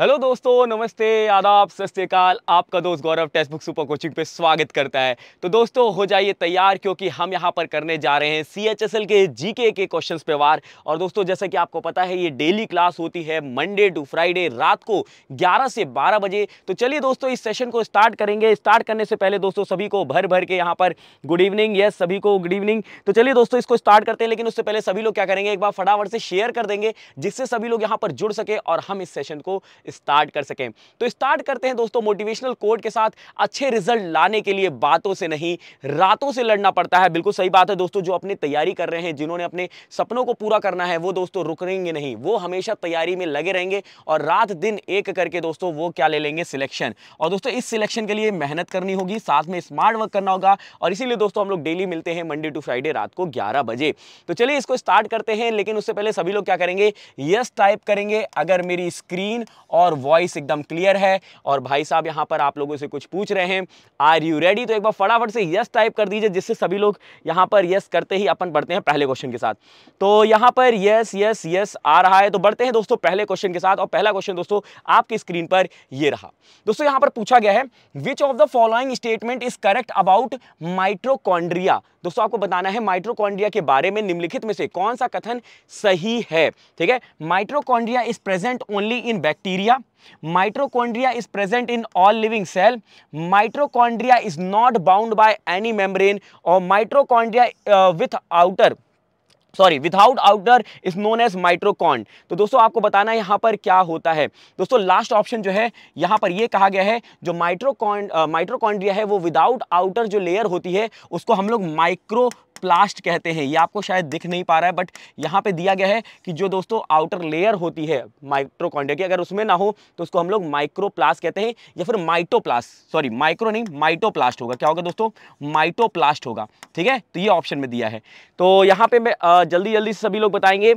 Hello दोस्तों नमस्ते आदाब सस्काल आपका दोस्त Gaurav Testbook super coaching पे स्वागत करता है तो दोस्तों हो जाइए तैयार क्योंकि हम यहाँ पर करने जा रहे हैं सी एच एस एल के जी के के क्वेश्चन पे वार और दोस्तों जैसा कि आपको पता है ये डेली क्लास होती है मंडे टू फ्राइडे रात को 11 से 12 बजे तो चलिए दोस्तों इस सेशन को स्टार्ट करेंगे स्टार्ट करने से पहले दोस्तों सभी को भर भर के यहाँ पर गुड इवनिंग यस सभी को गुड इवनिंग तो चलिए दोस्तों इसको स्टार्ट करते हैं लेकिन उससे पहले सभी लोग क्या करेंगे एक बार फटाफट से शेयर कर देंगे जिससे सभी लोग यहाँ पर जुड़ सके और हम इस सेशन को स्टार्ट कर सकें तो स्टार्ट करते हैं दोस्तों मोटिवेशनल कोड के साथ अच्छे रिजल्ट लाने के लिए बातों से नहीं रातों से लड़ना पड़ता है बिल्कुल सही बात है दोस्तों जो अपनी तैयारी कर रहे हैं जिन्होंने अपने सपनों को पूरा करना है वो दोस्तों रहेंगे नहीं वो हमेशा तैयारी में लगे रहेंगे और रात दिन एक करके दोस्तों वो क्या ले लेंगे सिलेक्शन और दोस्तों इस सिलेक्शन के लिए मेहनत करनी होगी साथ में स्मार्ट वर्क करना होगा और इसीलिए दोस्तों हम लोग डेली मिलते हैं मंडे टू फ्राइडे रात को ग्यारह बजे तो चलिए इसको स्टार्ट करते हैं लेकिन उससे पहले सभी लोग क्या करेंगे यस टाइप करेंगे अगर मेरी स्क्रीन और वॉइस एकदम क्लियर है और भाई साहब यहाँ पर आप लोगों से कुछ पूछ रहे हैं आर यू रेडी तो एक बार फटाफट से यस टाइप कर दीजिए जिससे सभी लोग यहाँ पर यस करते ही अपन बढ़ते हैं पहले क्वेश्चन के साथ तो यहाँ पर यस यस यस आ रहा है तो बढ़ते हैं दोस्तों पहले क्वेश्चन के साथ और पहला क्वेश्चन दोस्तों आपकी स्क्रीन पर ये रहा दोस्तों यहाँ पर पूछा गया है which of the following statement is correct about mitochondria दोस्तों आपको बताना है माइट्रोकॉन्ड्रिया के बारे में निम्नलिखित में से कौन सा कथन सही है ठीक है mitochondria is present only in bacteria mitochondria mitochondria is present in all living cell mitochondria is not bound by any membrane और mitochondria with outer sorry without outer is known as mitochon तो दोस्तों आपको बताना यहाँ पर क्या होता है दोस्तों लास्ट ऑप्शन जो है यहाँ पर ये कहा गया है जो माइट्रोकॉन माइट्रोकॉन्ड्रिया uh, है वो विदाउट आउटर जो लेयर होती है उसको हम लोग माइक्रो प्लास्ट कहते हैं ये आपको शायद दिख नहीं पा रहा है बट यहाँ पे दिया गया है कि जो दोस्तों आउटर लेयर होती है माइक्रोकॉन्डिया की अगर उसमें ना हो तो उसको हम लोग माइक्रो कहते हैं या फिर माइटो सॉरी माइक्रो नहीं माइटो होगा क्या होगा दोस्तों माइटो होगा ठीक है तो ये ऑप्शन में दिया है तो यहाँ पर मैं जल्दी जल्दी सभी लोग बताएंगे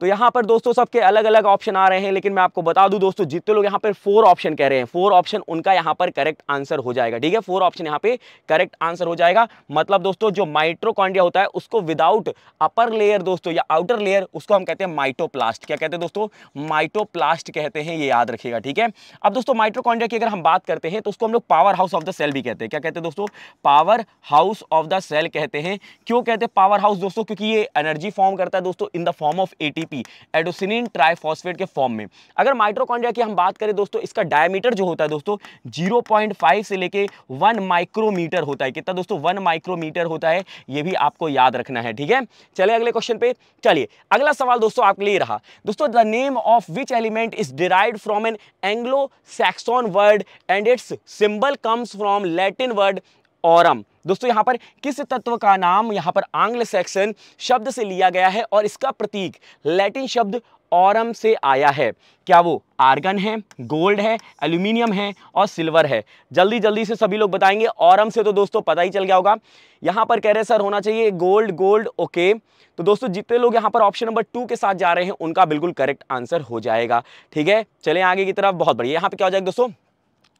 तो यहाँ पर दोस्तों सबके अलग अलग ऑप्शन आ रहे हैं लेकिन मैं आपको बता दूं दोस्तों जितने लोग यहाँ पर फोर ऑप्शन कह रहे हैं फोर ऑप्शन उनका यहाँ पर करेक्ट आंसर हो जाएगा ठीक है फोर ऑप्शन यहाँ पे करेक्ट आंसर हो जाएगा मतलब दोस्तों जो माइट्रोकॉन्ड्रिया होता है उसको विदाउट अपर लेयर दोस्तों या आउटर लेयर उसको हम कहते हैं माइटोप्लास्ट क्या कहते हैं दोस्तों माइटोप्लास्ट कहते हैं ये याद रखिएगा ठीक है अब दोस्तों माइट्रोकॉन्ड्रिया की अगर हम बात करते हैं तो उसको हम लोग power house of the cell भी कहते हैं क्या कहते हैं दोस्तों power house of the cell कहते हैं क्यों कहते हैं पावर हाउस दोस्तों क्योंकि ये एनर्जी फॉर्म करता है दोस्तों in the form of AT ATP adenosine triphosphate के फॉर्म में अगर माइट्रोकॉन्ड्रिया की हम बात करें दोस्तों इसका डायमीटर जो होता है दोस्तों 0.5 से लेके वन माइक्रोमीटर होता है कितना दोस्तों वन माइक्रोमीटर होता है यह भी आपको याद रखना है ठीक है चले अगले क्वेश्चन पे चलिए अगला सवाल दोस्तों आपके लिए रहा दोस्तों the name of which element is derive from an Anglo Saxon word and its symbol comes from Latin word aurum दोस्तों यहाँ पर किस तत्व का नाम यहाँ पर आंग्ल सेक्शन शब्द से लिया गया है और इसका प्रतीक लैटिन शब्द औरम से आया है क्या वो आर्गन है गोल्ड है एल्यूमिनियम है और सिल्वर है जल्दी जल्दी से सभी लोग बताएंगे औरम से तो दोस्तों पता ही चल गया होगा यहाँ पर कह रहे सर होना चाहिए गोल्ड गोल्ड ओके तो दोस्तों जितने लोग यहाँ पर ऑप्शन नंबर टू के साथ जा रहे हैं उनका बिल्कुल करेक्ट आंसर हो जाएगा ठीक है चले आगे की तरफ बहुत बढ़िया यहाँ पर क्या हो जाएगा दोस्तों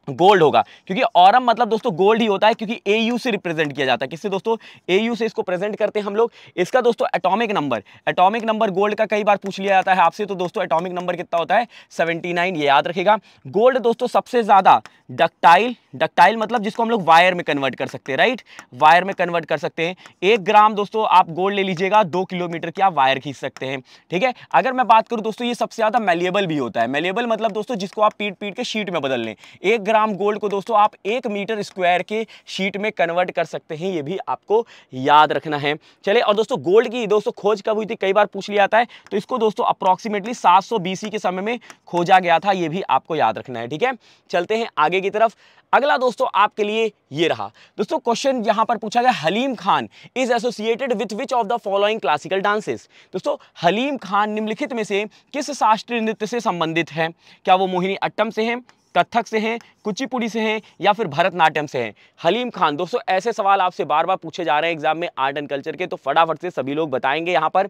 गोल्ड होगा क्योंकि औरम मतलब दोस्तों गोल्ड ही होता है क्योंकि ए यू से रिप्रेजेंट किया जाता है किससे दोस्तों ए से इसको प्रेजेंट करते हैं हम लोग इसका दोस्तों atomic number atomic number gold का कई बार पूछ लिया जाता है आपसे तो दोस्तों एटॉमिक नंबर कितना होता है 79 ये याद रखेगा गोल्ड दोस्तों सबसे ज़्यादा डक्टाइल डक्टाइल मतलब जिसको हम लोग वायर में कन्वर्ट कर सकते हैं राइट वायर में कन्वर्ट कर सकते हैं एक ग्राम दोस्तों आप गोल्ड ले लीजिएगा दो किलोमीटर की आप वायर खींच सकते हैं ठीक है अगर मैं बात करूँ दोस्तों ये सबसे ज़्यादा मेलेबल भी होता है मेलेबल मतलब दोस्तों जिसको आप पीट पीट के शीट में बदल लें एक ग्राम गोल्ड को दोस्तों आप एक मीटर स्क्वायर के शीट में कन्वर्ट कर सकते हैं ये भी आपको याद रखना है चले और दोस्तों गोल्ड की दोस्तों खोज कब हुई थी कई बार पूछ लिया जाता है तो इसको दोस्तों अप्रॉक्सीमेटली सात सौ के समय में खोजा गया था ये भी आपको याद रखना है ठीक है चलते हैं आगे की तरफ अगला दोस्तों आपके लिए ये रहा दोस्तों क्वेश्चन यहां पर पूछा गया Haleem Khan is associated with which of the following classical dances दोस्तों हलीम खान निम्नलिखित में से किस शास्त्रीय नृत्य से संबंधित है क्या वो मोहिनी अट्टम से हैं कथक से हैं कुचिपुड़ी से हैं या फिर भरतनाट्यम से हैं हलीम खान दोस्तों ऐसे सवाल आपसे बार बार पूछे जा रहे हैं एग्जाम में आर्ट एंड कल्चर के तो फटाफट से सभी लोग बताएंगे यहाँ पर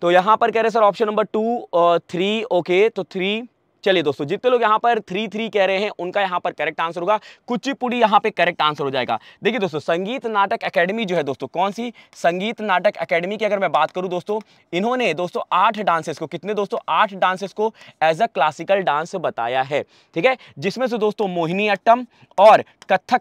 तो यहाँ पर कह रहे sir option number two three okay तो थ्री चलिए दोस्तों जितने लोग यहाँ पर थ्री थ्री कह रहे हैं उनका यहाँ पर करेक्ट आंसर होगा कुचिपुड़ी यहाँ पे करेक्ट आंसर हो जाएगा देखिए दोस्तों संगीत नाटक एकेडमी जो है दोस्तों कौन सी संगीत नाटक एकेडमी की अगर मैं बात करूँ दोस्तों इन्होंने दोस्तों आठ डांसेस को कितने दोस्तों आठ डांसेस को एज अ क्लासिकल डांस बताया है ठीक है जिसमें से दोस्तों मोहिनी अट्टम और कथक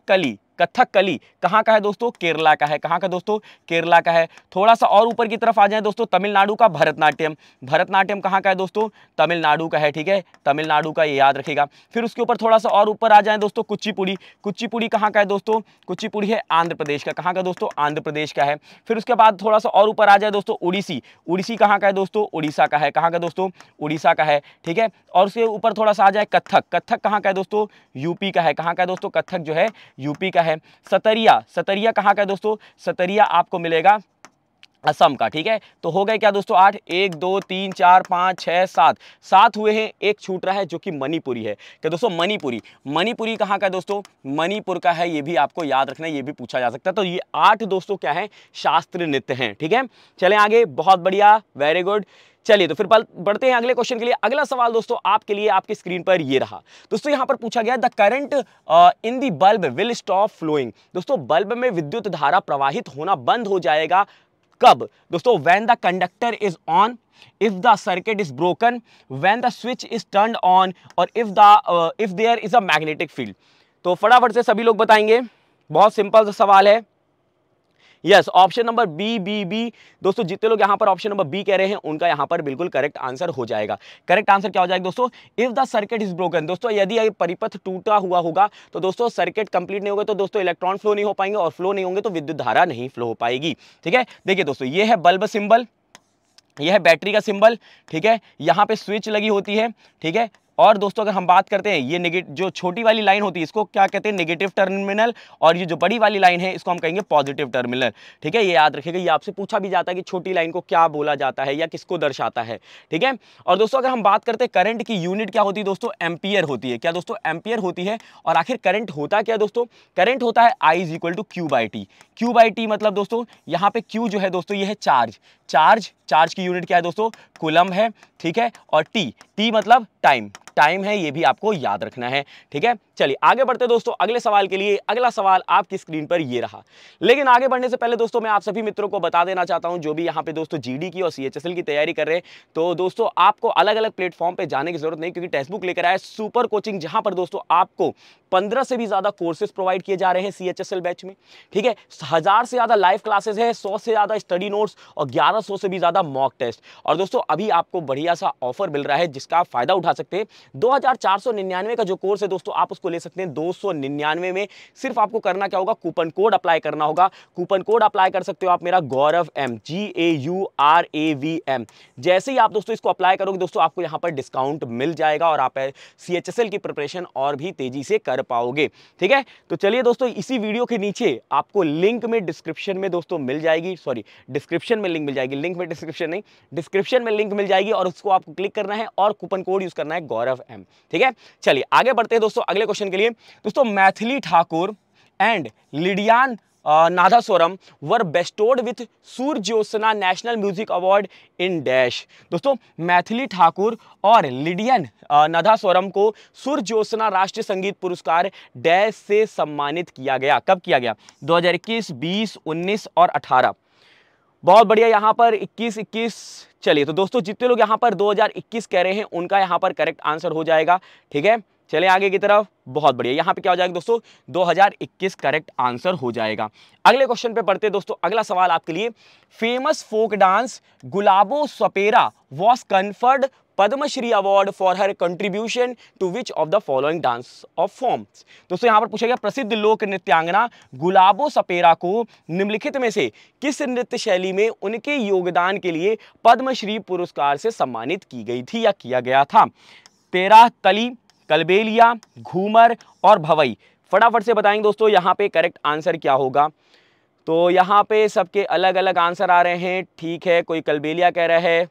कथक कली कहाँ का है दोस्तों केरला का है कहाँ का दोस्तों केरला का है थोड़ा सा और ऊपर की तरफ आ जाए दोस्तों तमिलनाडु का भरतनाट्यम भरतनाट्यम कहाँ का है दोस्तों तमिलनाडु का है ठीक है तमिलनाडु का ये याद रखेगा फिर उसके ऊपर थोड़ा सा और ऊपर आ जाए दोस्तों कुचिपुड़ी कुचिपुड़ी कहाँ का है दोस्तों कुचिपुड़ी है आंध्र प्रदेश का कहाँ का दोस्तों आंध्र प्रदेश का है फिर उसके बाद थोड़ा सा और ऊपर आ जाए दोस्तों उड़ीसी उड़ीसी कहाँ का है दोस्तों उड़ीसा का है कहाँ का दोस्तों उड़ीसा का है ठीक है और उसके ऊपर थोड़ा सा आ जाए कत्थक कत्थक कहाँ का है दोस्तों यूपी का है कहाँ का है दोस्तों कत्थक जो है यूपी का है सतरिया सतरिया कहाँ का है दोस्तों सतरिया आपको मिलेगा असम का ठीक है तो हो गए क्या दोस्तों आठ एक दो तीन चार पाँच छः सात सात हुए हैं एक छूट रहा है जो कि मणिपुरी है क्या दोस्तों मणिपुरी मणिपुरी कहाँ का दोस्तों मणिपुर का है ये भी आपको याद रखना ये भी पूछा जा सकता है तो ये आठ दोस्तों क्या है शास्त्र नृत्य हैं ठीक है चलें आगे बहुत बढ़िया वेरी गुड चलिए तो फिर बढ़ते हैं अगले क्वेश्चन के लिए अगला सवाल दोस्तों आपके लिए आपकी स्क्रीन पर ये रहा दोस्तों यहाँ पर पूछा गया the current in the bulb will stop flowing दोस्तों बल्ब में विद्युत धारा प्रवाहित होना बंद हो जाएगा कब दोस्तों when the conductor is on if the circuit is broken when the switch is turn on और if the if there is a magnetic field तो फटाफट से सभी लोग बताएंगे बहुत सिंपल सा सवाल है yes option number B B B दोस्तों जितने लोग यहां पर ऑप्शन नंबर बी कह रहे हैं उनका यहां पर बिल्कुल करेक्ट आंसर हो जाएगा करेक्ट आंसर क्या हो जाएगा दोस्तों if the circuit is broken दोस्तों यदि परिपथ टूटा हुआ होगा तो दोस्तों सर्किट कंप्लीट नहीं होगा तो दोस्तों इलेक्ट्रॉन फ्लो नहीं हो पाएंगे और फ्लो नहीं होंगे तो विद्युत धारा नहीं फ्लो हो पाएगी ठीक है देखिए दोस्तों ये है बल्ब सिंबल यह है बैटरी का सिंबल ठीक है यहाँ पे स्विच लगी होती है ठीक है और दोस्तों अगर हम बात करते हैं ये नेगेटिव जो छोटी वाली लाइन होती है इसको क्या कहते हैं नेगेटिव टर्मिनल और ये जो बड़ी वाली लाइन है इसको हम कहेंगे पॉजिटिव टर्मिनल ठीक है ये याद रखेगा ये आपसे पूछा भी जाता है कि छोटी लाइन को क्या बोला जाता है या किसको दर्शाता है ठीक है और दोस्तों अगर हम बात करते हैं करंट की यूनिट क्या होती है दोस्तों एम्पियर होती है क्या दोस्तों एम्पियर होती है और आखिर करंट होता क्या दोस्तों करंट होता है I is equal to Q by T Q by T मतलब दोस्तों यहाँ पे क्यू जो है दोस्तों ये है चार्ज चार्ज चार्ज की यूनिट क्या है दोस्तों कुलम है ठीक है और टी टी मतलब टाइम टाइम है ये भी आपको याद रखना है ठीक है चलिए आगे बढ़ते दोस्तों अगले सवाल के लिए अगला सवाल आपकी स्क्रीन पर ये रहा लेकिन आगे बढ़ने से पहले दोस्तों मैं आप सभी मित्रों को बता देना चाहता हूँ जो भी यहाँ पे दोस्तों जीडी की और सीएचएसएल की तैयारी कर रहे हैं तो दोस्तों आपको अलग अलग प्लेटफॉर्म पर जाने की जरूरत नहीं क्योंकि टेक्स्ट बुक लेकर आए सुपर कोचिंग जहाँ पर दोस्तों आपको पंद्रह से भी ज़्यादा कोर्सेज प्रोवाइड किए जा रहे हैं सी बैच में ठीक है हज़ार से ज़्यादा लाइव क्लासेज है सौ से ज़्यादा स्टडी नोट्स और ग्यारह से भी ज़्यादा मॉक टेस्ट और दोस्तों अभी आपको बढ़िया सा ऑफर मिल रहा है जिसका आप फ़ायदा उठा सकते हैं दो का जो कोर्स है दोस्तों आप उसको ले सकते हैं दो में सिर्फ आपको करना क्या होगा कूपन कोड अप्लाई करना होगा कूपन कोड अप्लाई कर सकते हो आप मेरा Gaurav M G A U R A V M जैसे ही आप दोस्तों इसको अप्लाई करोगे दोस्तों आपको यहां पर डिस्काउंट मिल जाएगा और आप सी एच एस एल की प्रिपरेशन और भी तेजी से कर पाओगे ठीक है तो चलिए दोस्तों इसी वीडियो के नीचे आपको लिंक में डिस्क्रिप्शन में दोस्तों मिल जाएगी सॉरी डिस्क्रिप्शन में लिंक मिल जाएगी लिंक में डिस्क्रिप्शन नहीं डिस्क्रिप्शन में लिंक मिल जाएगी और उसको आपको क्लिक करना है और कूपन कोड यूज करना है गौरव ऑफ एम ठीक है चलिए आगे बढ़ते हैं दोस्तों अगले क्वेश्चन के लिए दोस्तों Maithili Thakur and Lydian Nadhaswaram were bestowed with Jyotsna national music award in dash दोस्तों मैथिली ठाकुर और लिडियन नादास्वरम को ज्योत्सना राष्ट्रीय संगीत पुरस्कार डैश से सम्मानित किया गया कब किया गया 2021, 20, 19 और 18 बहुत बढ़िया यहाँ पर 21 21 चलिए तो दोस्तों जितने लोग यहाँ पर 2021 कह रहे हैं उनका यहाँ पर करेक्ट आंसर हो जाएगा ठीक है चले आगे की तरफ बहुत बढ़िया यहाँ पे क्या हो जाएगा दोस्तों 2021 करेक्ट आंसर हो जाएगा अगले क्वेश्चन पे पढ़ते हैं दोस्तों अगला सवाल आपके लिए famous folk dance Gulabo Sapera was conferred Padma Shri award for her contribution to which of the following dance of forms दोस्तों यहाँ पर पूछा गया प्रसिद्ध लोक नृत्यांगना गुलाबो सपेरा को निम्नलिखित में से किस नृत्य शैली में उनके योगदान के लिए पद्मश्री पुरस्कार से सम्मानित की गई थी या किया गया था तेरा तली कलबेलिया घूमर और भवई फटाफट से बताएंगे दोस्तों यहाँ पे करेक्ट आंसर क्या होगा तो यहाँ पे सबके अलग अलग आंसर आ रहे हैं ठीक है कोई कलबेलिया कह रहा है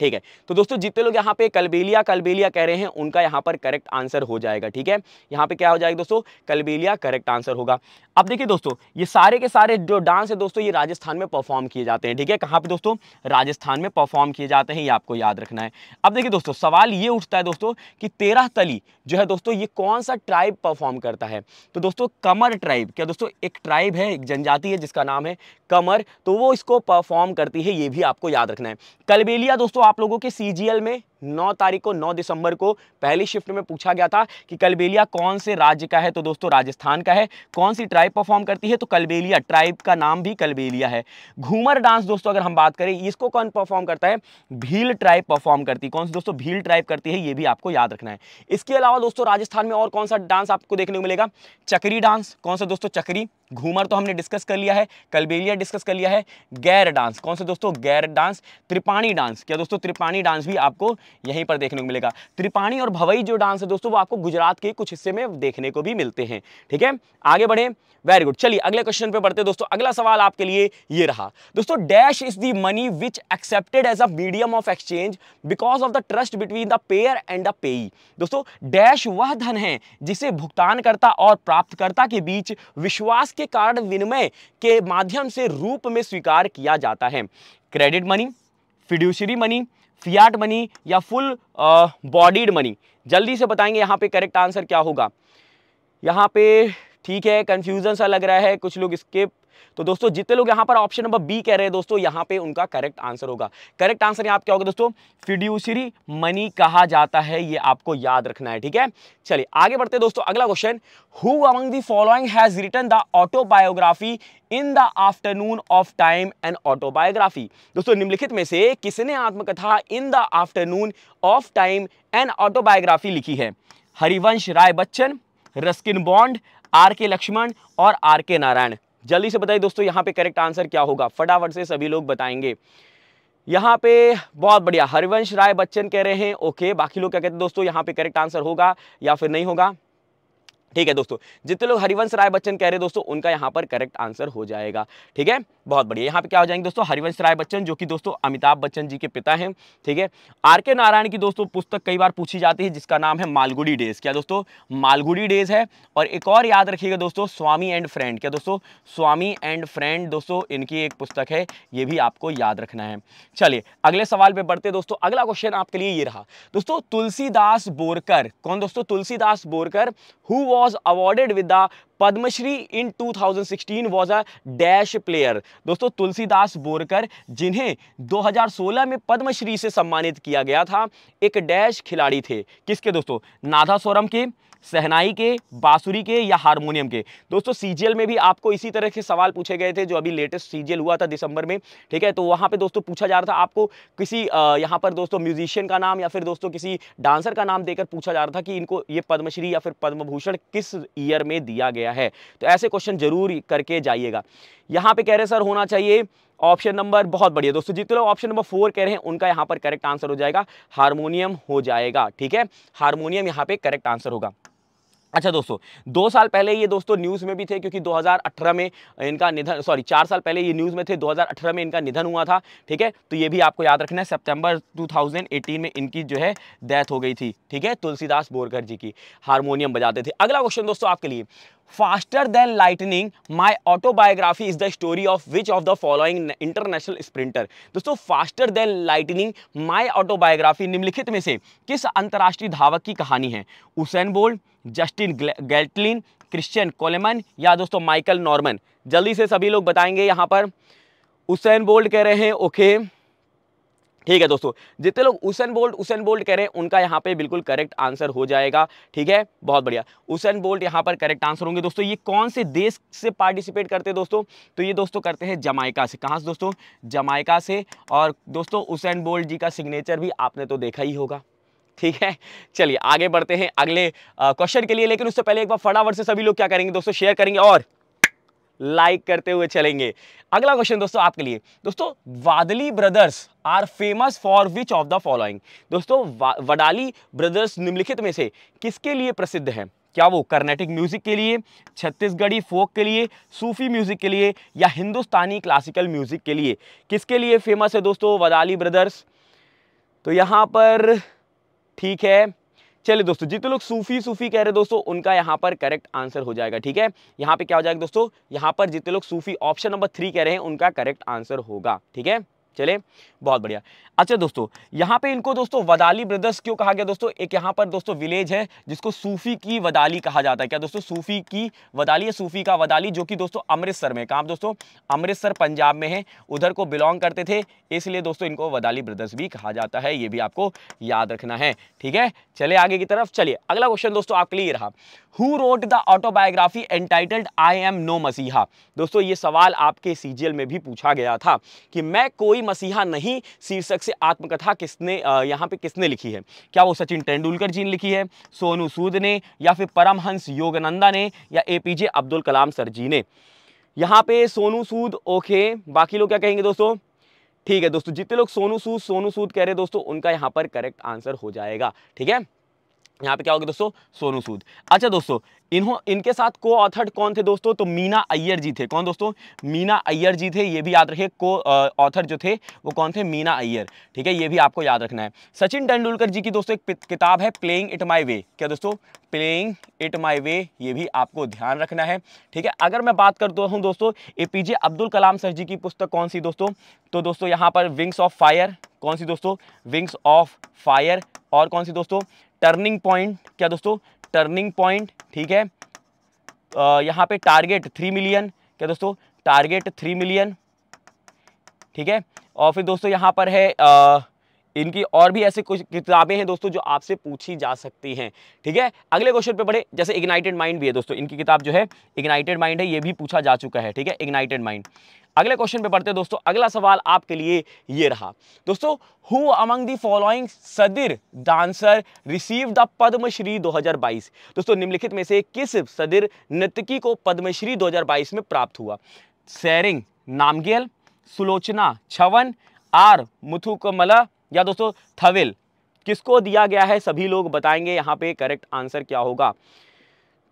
ठीक है तो दोस्तों जितने लोग यहाँ पे कलबेलिया कलबेलिया कह रहे हैं उनका यहाँ पर करेक्ट आंसर हो जाएगा ठीक है यहाँ पे क्या हो जाएगा दोस्तों कलबेलिया करेक्ट आंसर होगा अब देखिए दोस्तों ये सारे के सारे जो डांस है दोस्तों ये राजस्थान में परफॉर्म किए जाते हैं ठीक है कहाँ पे दोस्तों राजस्थान में परफॉर्म किए जाते हैं ये आपको याद रखना है अब देखिए दोस्तों सवाल ये उठता है दोस्तों कि तेरह तली जो है दोस्तों ये कौन सा ट्राइब परफॉर्म करता है तो दोस्तों कमर ट्राइब क्या दोस्तों एक ट्राइब है एक जनजाति है जिसका नाम है कमर तो वो इसको परफॉर्म करती है ये भी आपको याद रखना है कलबेलिया दोस्तों आप लोगों के सी में नौ तारीख को नौ दिसंबर को पहली शिफ्ट में पूछा गया था कि कलबेलिया कौन से राज्य का है तो दोस्तों राजस्थान का है कौन सी ट्राइब परफॉर्म करती है तो कलबेलिया ट्राइब का नाम भी कलबेलिया है घूमर डांस दोस्तों अगर हम बात करें इसको कौन परफॉर्म करता है भील ट्राइब परफॉर्म करती है कौन सी दोस्तों भील ट्राइब करती है ये भी आपको याद रखना है इसके अलावा दोस्तों राजस्थान में और कौन सा डांस आपको देखने को मिलेगा चकरी डांस कौन सा दोस्तों चकरी घूमर तो हमने डिस्कस कर लिया है कलबेलिया डिस्कस कर लिया है गैर डांस कौन सा दोस्तों गैर डांस त्रिपाणी डांस क्या दोस्तों त्रिपाणी डांस भी आपको यहीं पर देखने को मिलेगा त्रिपाणी और भवई जो डांस है दोस्तों वो आपको गुजरात के कुछ हिस्से में देखने को भी मिलते हैं ठीक है आगे बढ़े वेरी गुड चलिए अगले क्वेश्चन पे बढ़ते दोस्तों अगला सवाल आपके लिए ये रहा दोस्तों dash is the money which accepted as a medium of exchange because of the trust between the payer and the payee दोस्तों डैश वह धन है जिसे भुगतानकर्ता और प्राप्तकर्ता के बीच विश्वास के कारण विनिमय के माध्यम से रूप में स्वीकार किया जाता है credit money fiduciary money fiat money या फुल बॉडीड मनी जल्दी से बताएंगे यहाँ पे करेक्ट आंसर क्या होगा यहाँ पे ठीक है कन्फ्यूज़न सा लग रहा है कुछ लोग स्किप तो दोस्तों जितने लोग यहां पर ऑप्शन नंबर बी कह रहे हैं दोस्तों यहां पे उनका करेक्ट आंसर होगा करेक्ट आंसर यहां क्या होगा दोस्तों फिड्यूसरी मनी कहा जाता है ये आपको याद रखना है ठीक है चलिए आगे बढ़ते दोस्तों अगला question who among the following has written the autobiography in the afternoon of time and autobiography दोस्तों निम्नलिखित में से किसने आत्मकथा in the afternoon of time and autobiography लिखी है Harivansh Rai Bachchan Ruskin Bond R K Laxman और आर के नारायण जल्दी से बताइए दोस्तों यहाँ पे करेक्ट आंसर क्या होगा फटाफट से सभी लोग बताएंगे यहाँ पे बहुत बढ़िया हरिवंश राय बच्चन कह रहे हैं ओके बाकी लोग क्या कहते हैं दोस्तों यहाँ पे करेक्ट आंसर होगा या फिर नहीं होगा ठीक है दोस्तों जितने लोग हरिवंश राय बच्चन कह रहे हैं दोस्तों उनका यहाँ पर करेक्ट आंसर हो जाएगा ठीक है बहुत बढ़िया यहाँ पे क्या हो जाएंगे दोस्तों हरिवंश राय बच्चन जो कि दोस्तों अमिताभ बच्चन जी के पिता हैं ठीक है आर के नारायण की दोस्तों पुस्तक कई बार पूछी जाती है जिसका नाम है मालगुडी डेज क्या दोस्तों मालगुडी डेज है और एक और याद रखिएगा दोस्तों स्वामी एंड फ्रेंड क्या दोस्तों स्वामी एंड फ्रेंड दोस्तों इनकी एक पुस्तक है ये भी आपको याद रखना है चलिए अगले सवाल पे बढ़ते दोस्तों अगला क्वेश्चन आपके लिए ये रहा दोस्तों तुलसीदास बोरकर कौन दोस्तों Tulsidas Borkar who was awarded with the Padma Shri in 2016 was a dash player दोस्तों तुलसीदास बोरकर जिन्हें 2016 में पद्मश्री से सम्मानित किया गया था एक डैश खिलाड़ी थे किसके दोस्तों सोरम के सहनाई के बांसुरी के या हारमोनियम के दोस्तों सीजीएल में भी आपको इसी तरह के सवाल पूछे गए थे जो अभी लेटेस्ट सीजीएल हुआ था दिसंबर में ठीक है तो वहाँ पे दोस्तों पूछा जा रहा था आपको किसी यहाँ पर दोस्तों म्यूजिशियन का नाम या फिर दोस्तों किसी डांसर का नाम देकर पूछा जा रहा था कि इनको ये पद्मश्री या फिर पद्म किस ईयर में दिया गया है तो ऐसे क्वेश्चन जरूर करके जाइएगा यहाँ पे कह रहे सर होना चाहिए ऑप्शन नंबर बहुत बढ़िया दोस्तों जितने लोग ऑप्शन नंबर फोर कह रहे हैं उनका यहाँ पर करेक्ट आंसर हो जाएगा हारमोनियम हो जाएगा ठीक है हारमोनियम यहाँ पे करेक्ट आंसर होगा अच्छा दोस्तों दो साल पहले ये दोस्तों न्यूज़ में भी थे क्योंकि 2018 में इनका निधन सॉरी चार साल पहले ये न्यूज़ में थे 2018 में इनका निधन हुआ था ठीक है तो ये भी आपको याद रखना है सितंबर 2018 में इनकी जो है डेथ हो गई थी ठीक है तुलसीदास बोरकर जी की हारमोनियम बजाते थे अगला क्वेश्चन दोस्तों आपके लिए faster than lightning my autobiography is the story of which of the following international sprinter दोस्तों faster than lightning my autobiography निम्नलिखित में से किस अंतर्राष्ट्रीय धावक की कहानी है Usain Bolt Justin Gatlin Christian Coleman या दोस्तों माइकल नॉर्मन जल्दी से सभी लोग बताएंगे यहाँ पर उसेन बोल्ट कह रहे हैं ओके okay. ठीक है दोस्तों जितने लोग उसेन बोल्ट उसेन बोल्ट कह रहे हैं उनका यहाँ पे बिल्कुल करेक्ट आंसर हो जाएगा ठीक है बहुत बढ़िया उसेन बोल्ट यहाँ पर करेक्ट आंसर होंगे दोस्तों ये कौन से देश से पार्टिसिपेट करते हैं दोस्तों तो ये दोस्तों करते हैं जमाइका से कहाँ से दोस्तों जमाइका से और दोस्तों उसेन बोल्ट जी का सिग्नेचर भी आपने तो देखा ही होगा ठीक है चलिए आगे बढ़ते हैं अगले क्वेश्चन के लिए लेकिन उससे पहले एक बार फटाफट से सभी लोग क्या करेंगे दोस्तों शेयर करेंगे और लाइक करते हुए चलेंगे अगला क्वेश्चन दोस्तों आपके लिए दोस्तों Wadali brothers are famous for which of the following दोस्तों वडाली ब्रदर्स निम्नलिखित में से किसके लिए प्रसिद्ध हैं क्या वो कर्नाटिक म्यूज़िक के लिए छत्तीसगढ़ी फोक के लिए सूफी म्यूज़िक के लिए या हिंदुस्तानी क्लासिकल म्यूज़िक के लिए किसके लिए फेमस है दोस्तों वदाली ब्रदर्स तो यहाँ पर ठीक है चलिए दोस्तों जितने लोग सूफी सूफी कह रहे दोस्तों उनका यहाँ पर करेक्ट आंसर हो जाएगा ठीक है यहाँ पे क्या हो जाएगा दोस्तों यहाँ पर जितने लोग सूफी ऑप्शन नंबर थ्री कह रहे हैं उनका करेक्ट आंसर होगा ठीक है चले बहुत बढ़िया अच्छा दोस्तों यहाँ पे इनको दोस्तों वदाली ब्रदर्स क्यों कहा गया दोस्तों एक यहाँ पर दोस्तों विलेज है जिसको सूफी की वदाली कहा जाता है क्या दोस्तों सूफी की वदाली है सूफी का वदाली जो कि दोस्तों अमृतसर में कहा दोस्तों अमृतसर पंजाब में है उधर को बिलोंग करते थे इसलिए दोस्तों इनको वदाली ब्रदर्स भी कहा जाता है ये भी आपको याद रखना है ठीक है चले आगे की तरफ चलिए अगला क्वेश्चन दोस्तों आपके लिए रहा who wrote the autobiography entitled I am no मसीहा दोस्तों ये सवाल आपके सीजियल में भी पूछा गया था कि मैं कोई मसीहा नहीं शीर्षक से आत्मकथा किसने यहाँ पे किसने लिखी है क्या वो सचिन तेंदुलकर जी ने लिखी है सोनू सूद ने या फिर परमहंस योगनंदा ने या A P J Abdul Kalam sir ji ने यहाँ पे सोनू सूद ओके बाकी लोग क्या कहेंगे दोस्तों ठीक है दोस्तों जितने लोग सोनू सूद सोनू सूद कह रहे हैं दोस्तों उनका यहाँ पर करेक्ट आंसर हो जाएगा ठीक है यहाँ पे क्या होगा दोस्तों सोनू सूद अच्छा दोस्तों इन्हों इनके साथ को ऑथर्ड कौन थे दोस्तों तो मीना अय्यर जी थे कौन दोस्तों मीना अय्यर जी थे ये भी याद रखे को ऑथर जो थे वो कौन थे मीना अय्यर ठीक है ये भी आपको याद रखना है सचिन तेंदुलकर जी की दोस्तों एक किताब है प्लेइंग इट माई वे क्या दोस्तों प्लेइंग इट माई वे ये भी आपको ध्यान रखना है ठीक है अगर मैं बात करता हूँ दोस्तों A P J Abdul Kalam sir ji की पुस्तक कौन सी दोस्तों तो दोस्तों यहाँ पर विंग्स ऑफ फायर कौन सी दोस्तों विंग्स ऑफ फायर और कौन सी दोस्तों टर्निंग पॉइंट क्या दोस्तों टर्निंग पॉइंट ठीक है यहाँ पे टारगेट थ्री मिलियन क्या दोस्तों टारगेट थ्री मिलियन ठीक है और फिर दोस्तों यहाँ पर है आ, इनकी और भी ऐसे कुछ किताबें हैं दोस्तों जो आपसे पूछी जा सकती हैं ठीक है अगले क्वेश्चन पे बढ़े जैसे इग्नाइटेड माइंड भी है दोस्तों इनकी किताब जो है इग्नाइटेड माइंड है ये भी पूछा जा चुका है ठीक है इग्नाइटेड माइंड अगले क्वेश्चन पे पढ़ते हैं दोस्तों अगला सवाल आपके लिए ये रहा दोस्तों who among the following Sadir dancer receive the Padma Shri 2022 दोस्तों निम्नलिखित में से किस सदिर नृत्यकी को पद्मश्री 2022 में प्राप्त हुआ सैरिंग नामगेल सुलोचना छवन आर मुथुकमला या दोस्तों थविल किसको दिया गया है सभी लोग बताएंगे यहाँ पे करेक्ट आंसर क्या होगा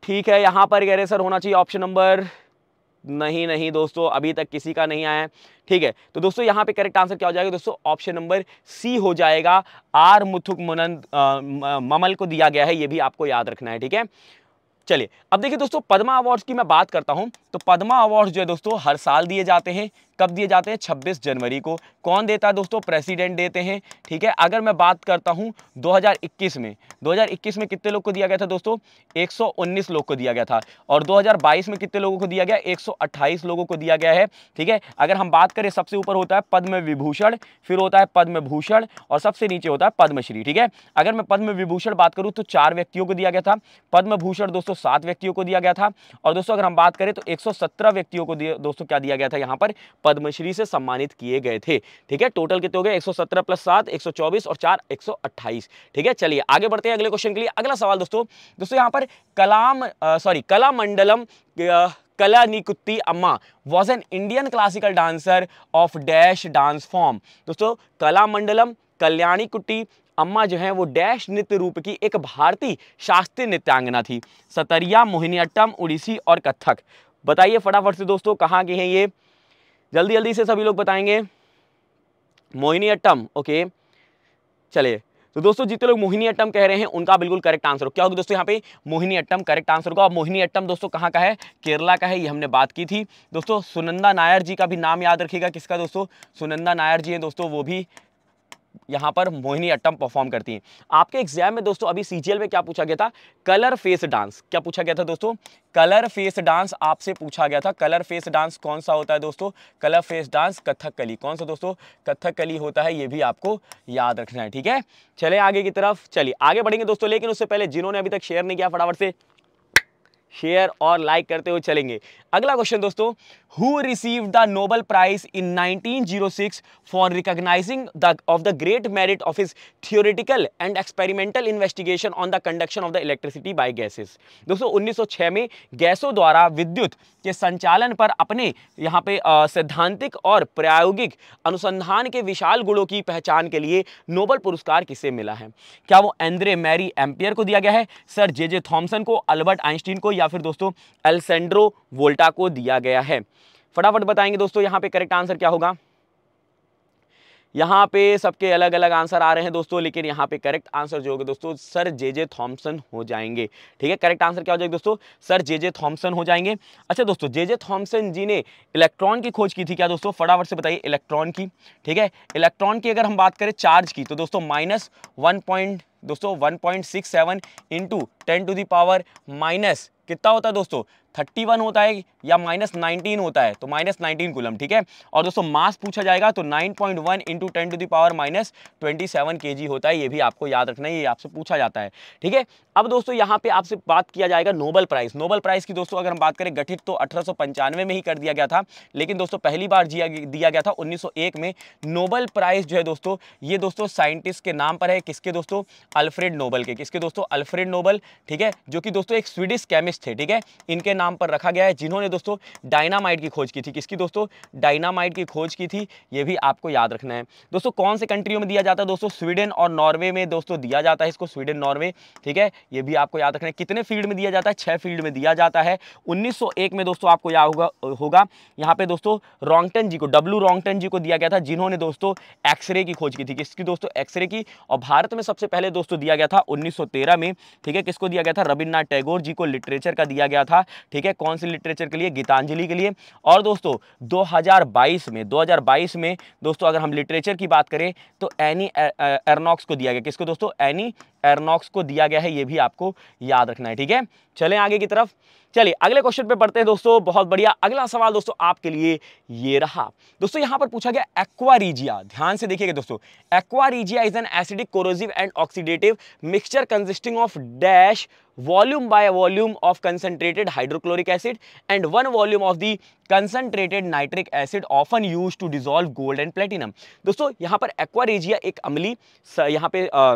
ठीक है यहाँ पर कह रहे सर होना चाहिए ऑप्शन नंबर नहीं नहीं दोस्तों अभी तक किसी का नहीं आया है ठीक है तो दोस्तों यहाँ पे करेक्ट आंसर क्या हो जाएगा दोस्तों ऑप्शन नंबर सी हो जाएगा आर मुथुक मुनंद ममल को दिया गया है ये भी आपको याद रखना है ठीक है चलिए अब देखिए दोस्तों पद्मा अवार्ड्स की मैं बात करता हूँ तो पद्मा अवार्ड्स जो है दोस्तों हर साल दिए जाते हैं कब दिए जाते हैं 26 जनवरी को कौन देता है दोस्तों प्रेसिडेंट देते हैं ठीक है अगर मैं बात करता हूँ 2021 में 2021 में कितने लोग को दिया गया था दोस्तों 119 लोग को दिया गया था और 2022 में कितने लोगों को दिया गया 128 लोगों को दिया गया है ठीक है अगर हम बात करें सबसे ऊपर होता है पद्म विभूषण फिर होता है पद्म भूषण और सबसे नीचे होता है पद्मश्री ठीक है अगर मैं पद्म विभूषण बात करूँ तो चार व्यक्तियों को दिया गया था पद्म भूषण दोस्तों सात व्यक्तियों को दिया गया था और दोस्तों अगर हम बात करें तो 117 व्यक्तियों को दोस्तों क्या दिया गया था यहाँ पर पद्मश्री से सम्मानित किए गए थे ठीक है टोटल कितने हो गए 117 प्लस सात 124 और चार 128 ठीक है चलिए आगे बढ़ते हैं अगले क्वेश्चन के लिए अगला सवाल दोस्तों दोस्तों यहाँ पर कलाम सॉरी कला मंडलम Kala Nikutti Amma was an Indian classical dancer of dash dance form दोस्तों कला मंडलम कल्याणी कुट्टी अम्मा जो है वो डैश नृत्य रूप की एक भारतीय शास्त्रीय नृत्यांगना थी सतरिया मोहिनीअट्टम उड़ीसी और कथक बताइए फटाफट से दोस्तों कहाँ के हैं ये जल्दी जल्दी से सभी लोग बताएंगे मोहिनी अट्टम ओके चलिए तो दोस्तों जितने लोग मोहिनी अट्टम कह रहे हैं उनका बिल्कुल करेक्ट आंसर हो क्या होगा दोस्तों यहाँ पे मोहिनी अट्टम करेक्ट आंसर होगा और मोहिनी अट्टम दोस्तों कहाँ का है केरला का है ये हमने बात की थी दोस्तों सुनंदा नायर जी का भी नाम याद रखिएगा किसका दोस्तों सुनंदा नायर जी हैं दोस्तों वो भी यहाँ पर मोहिनी अट्टम परफॉर्म करती हैं आपके एग्जाम में दोस्तों अभी सी में क्या पूछा गया था कलर फेस डांस क्या पूछा गया था दोस्तों कलर फेस डांस आपसे पूछा गया था कलर फेस डांस कौन सा होता है दोस्तों कलर फेस डांस कथक कली कौन सा दोस्तों कथक कली होता है ये भी आपको याद रखना है ठीक है चले आगे की तरफ चलिए आगे बढ़ेंगे दोस्तों लेकिन उससे पहले जिन्होंने अभी तक शेयर नहीं किया फटाफट से शेयर और लाइक करते हुए चलेंगे अगला क्वेश्चन दोस्तों who receive the Nobel prize in 1906 for recognising the of the great merit of is theoretical and experimental investigation on the conduction of the electricity by gases दोस्तों 1906 में गैसों द्वारा विद्युत के संचालन पर अपने यहाँ पे सैद्धांतिक और प्रायोगिक अनुसंधान के विशाल गुणों की पहचान के लिए नोबल पुरस्कार किसे मिला है क्या वो एंद्रे मैरी एम्पियर को दिया गया है सर जे जे थॉम्सन को अल्बर्ट आइंस्टीन को या फिर दोस्तों एलसेंड्रो वोल्टा को दिया गया है फटाफट बताएंगे दोस्तों यहाँ पे करेक्ट आंसर क्या होगा यहाँ पे सबके अलग अलग आंसर आ रहे हैं दोस्तों लेकिन यहाँ पे करेक्ट आंसर जो होगा दोस्तों सर जे जे थॉम्सन हो जाएंगे ठीक है करेक्ट आंसर क्या हो जाएगा दोस्तों सर जे जे थॉम्सन हो जाएंगे अच्छा दोस्तों जे जे थॉम्सन जी ने इलेक्ट्रॉन की खोज की थी क्या दोस्तों फटाफट से बताइए इलेक्ट्रॉन की ठीक है इलेक्ट्रॉन की अगर हम बात करें चार्ज की तो दोस्तों माइनस वन पॉइंट दोस्तों one point six seven into ten to the power minus कितना होता है दोस्तों थर्टी वन होता है या माइनस नाइनटीन होता है तो माइनस नाइनटीन कुलम ठीक है और दोस्तों मास पूछा जाएगा तो nine point one into ten to the power minus twenty seven K G होता है ये भी आपको याद रखना है ये आपसे पूछा जाता है ठीक है अब दोस्तों यहाँ पे आपसे बात किया जाएगा नोबल प्राइस नोबल प्राइस की दोस्तों अगर हम बात करें गठित तो अठारह में ही कर दिया गया था लेकिन दोस्तों पहली बार दिया गया था उन्नीस में नोबल प्राइज़ जो है दोस्तों ये दोस्तों साइंटिस्ट के नाम पर है किसके दोस्तों अल्फ्रेड नोबल के किसके दोस्तों अल्फ्रेड नोबल ठीक है जो कि दोस्तों एक स्वीडिश केमिस्ट थे ठीक है इनके नाम नाम पर रखा गया है जिन्होंने दोस्तों डायनामाइट की खोज की थी किसकी दोस्तों डायनामाइट की खोज की थी ये भी आपको याद रखना है दोस्तों कौन से कंट्रियों में दिया जाता है दोस्तों स्वीडन और नॉर्वे में दोस्तों दिया जाता है इसको स्वीडन नॉर्वे ठीक है ये भी आपको याद रखना है कितने फील्ड में दिया जाता है छः फील्ड में दिया जाता है उन्नीस में दोस्तों आपको याद होगा होगा यहाँ पे दोस्तों रॉन्गटन जी को डब्ल्यू रॉन्गटन जी को दिया गया था जिन्होंने दोस्तों एक्सरे की खोज की थी किसकी दोस्तों एक्सरे की और भारत में सबसे पहले दोस्तों दिया गया था उन्नीस में ठीक है किसको दिया गया था रविन्द्रनाथ टैगोर जी को लिटरेचर का दिया गया था ठीक है कौन से लिटरेचर के लिए गीतांजलि के लिए और दोस्तों 2022 में 2022 में दोस्तों अगर हम लिटरेचर की बात करें तो एनी एरनॉक्स को दिया गया किसको दोस्तों एनी एरनॉक्स को दिया गया है ये भी आपको याद रखना है ठीक है चलें आगे की तरफ चलिए अगले क्वेश्चन पे पढ़ते हैं दोस्तों बहुत बढ़िया अगला सवाल दोस्तों आपके लिए ये रहा दोस्तों यहाँ पर पूछा गया एक्वारीजिया ध्यान से देखिएगा दोस्तों aqua regia is an acidic corrosive and oxidative mixture consisting of dash volume by volume of concentrated hydrochloric acid and one volume of the concentrated nitric acid often use to dissolve gold and platinum दोस्तों यहाँ पर aqua regia एक अमली यहाँ पे आ,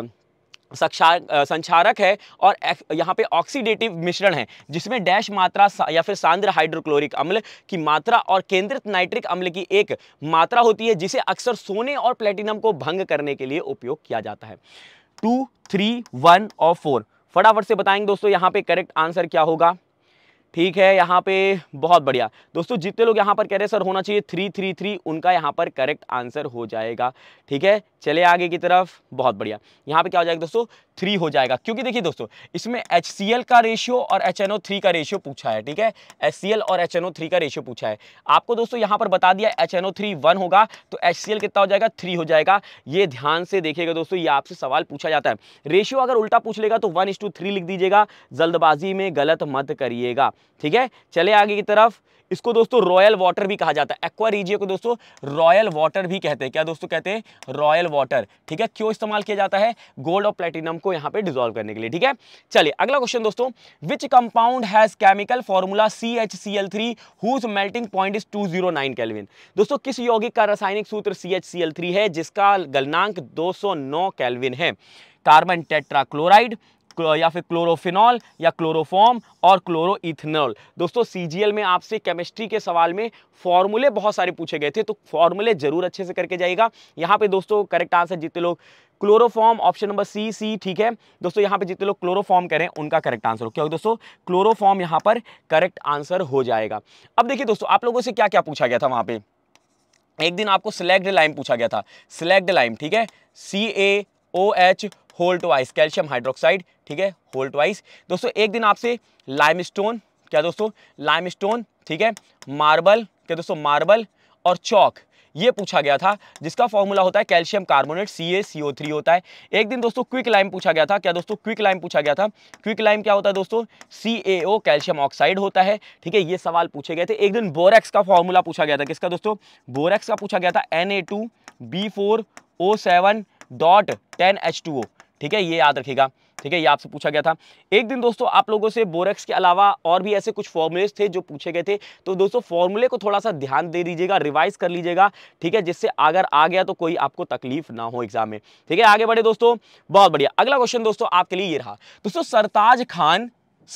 संक्षारक है और यहाँ पे ऑक्सीडेटिव मिश्रण है जिसमें डैश मात्रा या फिर सांद्र हाइड्रोक्लोरिक अम्ल की मात्रा और केंद्रित नाइट्रिक अम्ल की एक मात्रा होती है जिसे अक्सर सोने और प्लेटिनम को भंग करने के लिए उपयोग किया जाता है टू थ्री वन और फोर फटाफट से बताएंगे दोस्तों यहाँ पे करेक्ट आंसर क्या होगा ठीक है यहाँ पे बहुत बढ़िया दोस्तों जितने लोग यहाँ पर कह रहे सर होना चाहिए थ्री थ्री थ्री उनका यहाँ पर करेक्ट आंसर हो जाएगा ठीक है चले आगे की तरफ बहुत बढ़िया यहाँ पे क्या हो जाएगा दोस्तों थ्री हो जाएगा क्योंकि देखिए दोस्तों इसमें एच का रेशियो और एच थ्री का रेशियो पूछा है ठीक है एच और एच थ्री का रेशियो पूछा है आपको दोस्तों यहाँ पर बता दिया एच थ्री वन होगा तो एच कितना हो जाएगा थ्री हो जाएगा ये ध्यान से देखिएगा दोस्तों ये आपसे सवाल पूछा जाता है रेशियो अगर उल्टा पूछ लेगा तो वन लिख दीजिएगा जल्दबाजी में गलत मत करिएगा ठीक है चले आगे की तरफ इसको दोस्तों रॉयल वाटर भी कहा जाता है एक्वा रीजियो को दोस्तों रॉयल वाटर भी कहते हैं क्या दोस्तों कहते हैं रॉयल वाटर ठीक है क्यों इस्तेमाल किया जाता है गोल्ड और प्लेटिनम को यहाँ पे डिजोल्व करने के लिए ठीक है चलिए अगला क्वेश्चन दोस्तों which compound has chemical formula C H C L three whose melting point is two zero nine kelvin दोस्तों किस यौगिक का रासायनिक सूत्र C H C L three है जिसका गलनांक दो सौ नौ कैलविन है कार्बन टेट्राक्लोराइड या फिर क्लोरोफिनॉल या क्लोरोफॉर्म और क्लोरोइथेनॉल दोस्तों सीजीएल में आपसे केमिस्ट्री के सवाल में फॉर्मूले बहुत सारे पूछे गए थे तो फॉर्मूले जरूर अच्छे से करके जाएगा यहाँ पे दोस्तों करेक्ट आंसर जितने लोग chloroform option number C C ठीक है दोस्तों यहाँ पे जितने लोग क्लोरोफॉर्म करें उनका करेक्ट आंसर हो क्या होगा दोस्तों क्लोरोफॉर्म यहाँ पर करेक्ट आंसर हो जाएगा अब देखिए दोस्तों आप लोगों से क्या क्या पूछा गया था वहाँ पे एक दिन आपको सिलेक्ट लाइम पूछा गया था सिलेक्ट लाइम ठीक है C A O H whole twice calcium hydroxide ठीक है होल टवाइस दोस्तों एक दिन आपसे लाइम स्टोन क्या दोस्तों लाइम स्टोन ठीक है मार्बल क्या दोस्तों मार्बल और चौक ये पूछा गया था जिसका फॉर्मूला होता है calcium carbonate C A C O three होता है एक दिन दोस्तों क्विक लाइम पूछा गया था क्या दोस्तों क्विक लाइम पूछा गया था क्विक लाइम क्या होता है दोस्तों सी ए ओ कैल्शियम ऑक्साइड होता है ठीक है ये सवाल पूछे गए थे एक दिन बोरेक्स का फॉर्मूला पूछा गया था किसका दोस्तों बोरेक्स का पूछा गया था N A two B four O seven dot ten H two O ठीक है ये याद रखेगा ठीक है ये आपसे पूछा गया था एक दिन दोस्तों आप लोगों से बोरेक्स के अलावा और भी ऐसे कुछ फॉर्मूलेस थे जो पूछे गए थे तो दोस्तों फॉर्मूले को थोड़ा सा ध्यान दे दीजिएगा रिवाइज कर लीजिएगा ठीक है जिससे अगर आ गया तो कोई आपको तकलीफ ना हो एग्जाम में ठीक है आगे बढ़े दोस्तों बहुत बढ़िया अगला क्वेश्चन दोस्तों आपके लिए ये रहा दोस्तों सरताज खान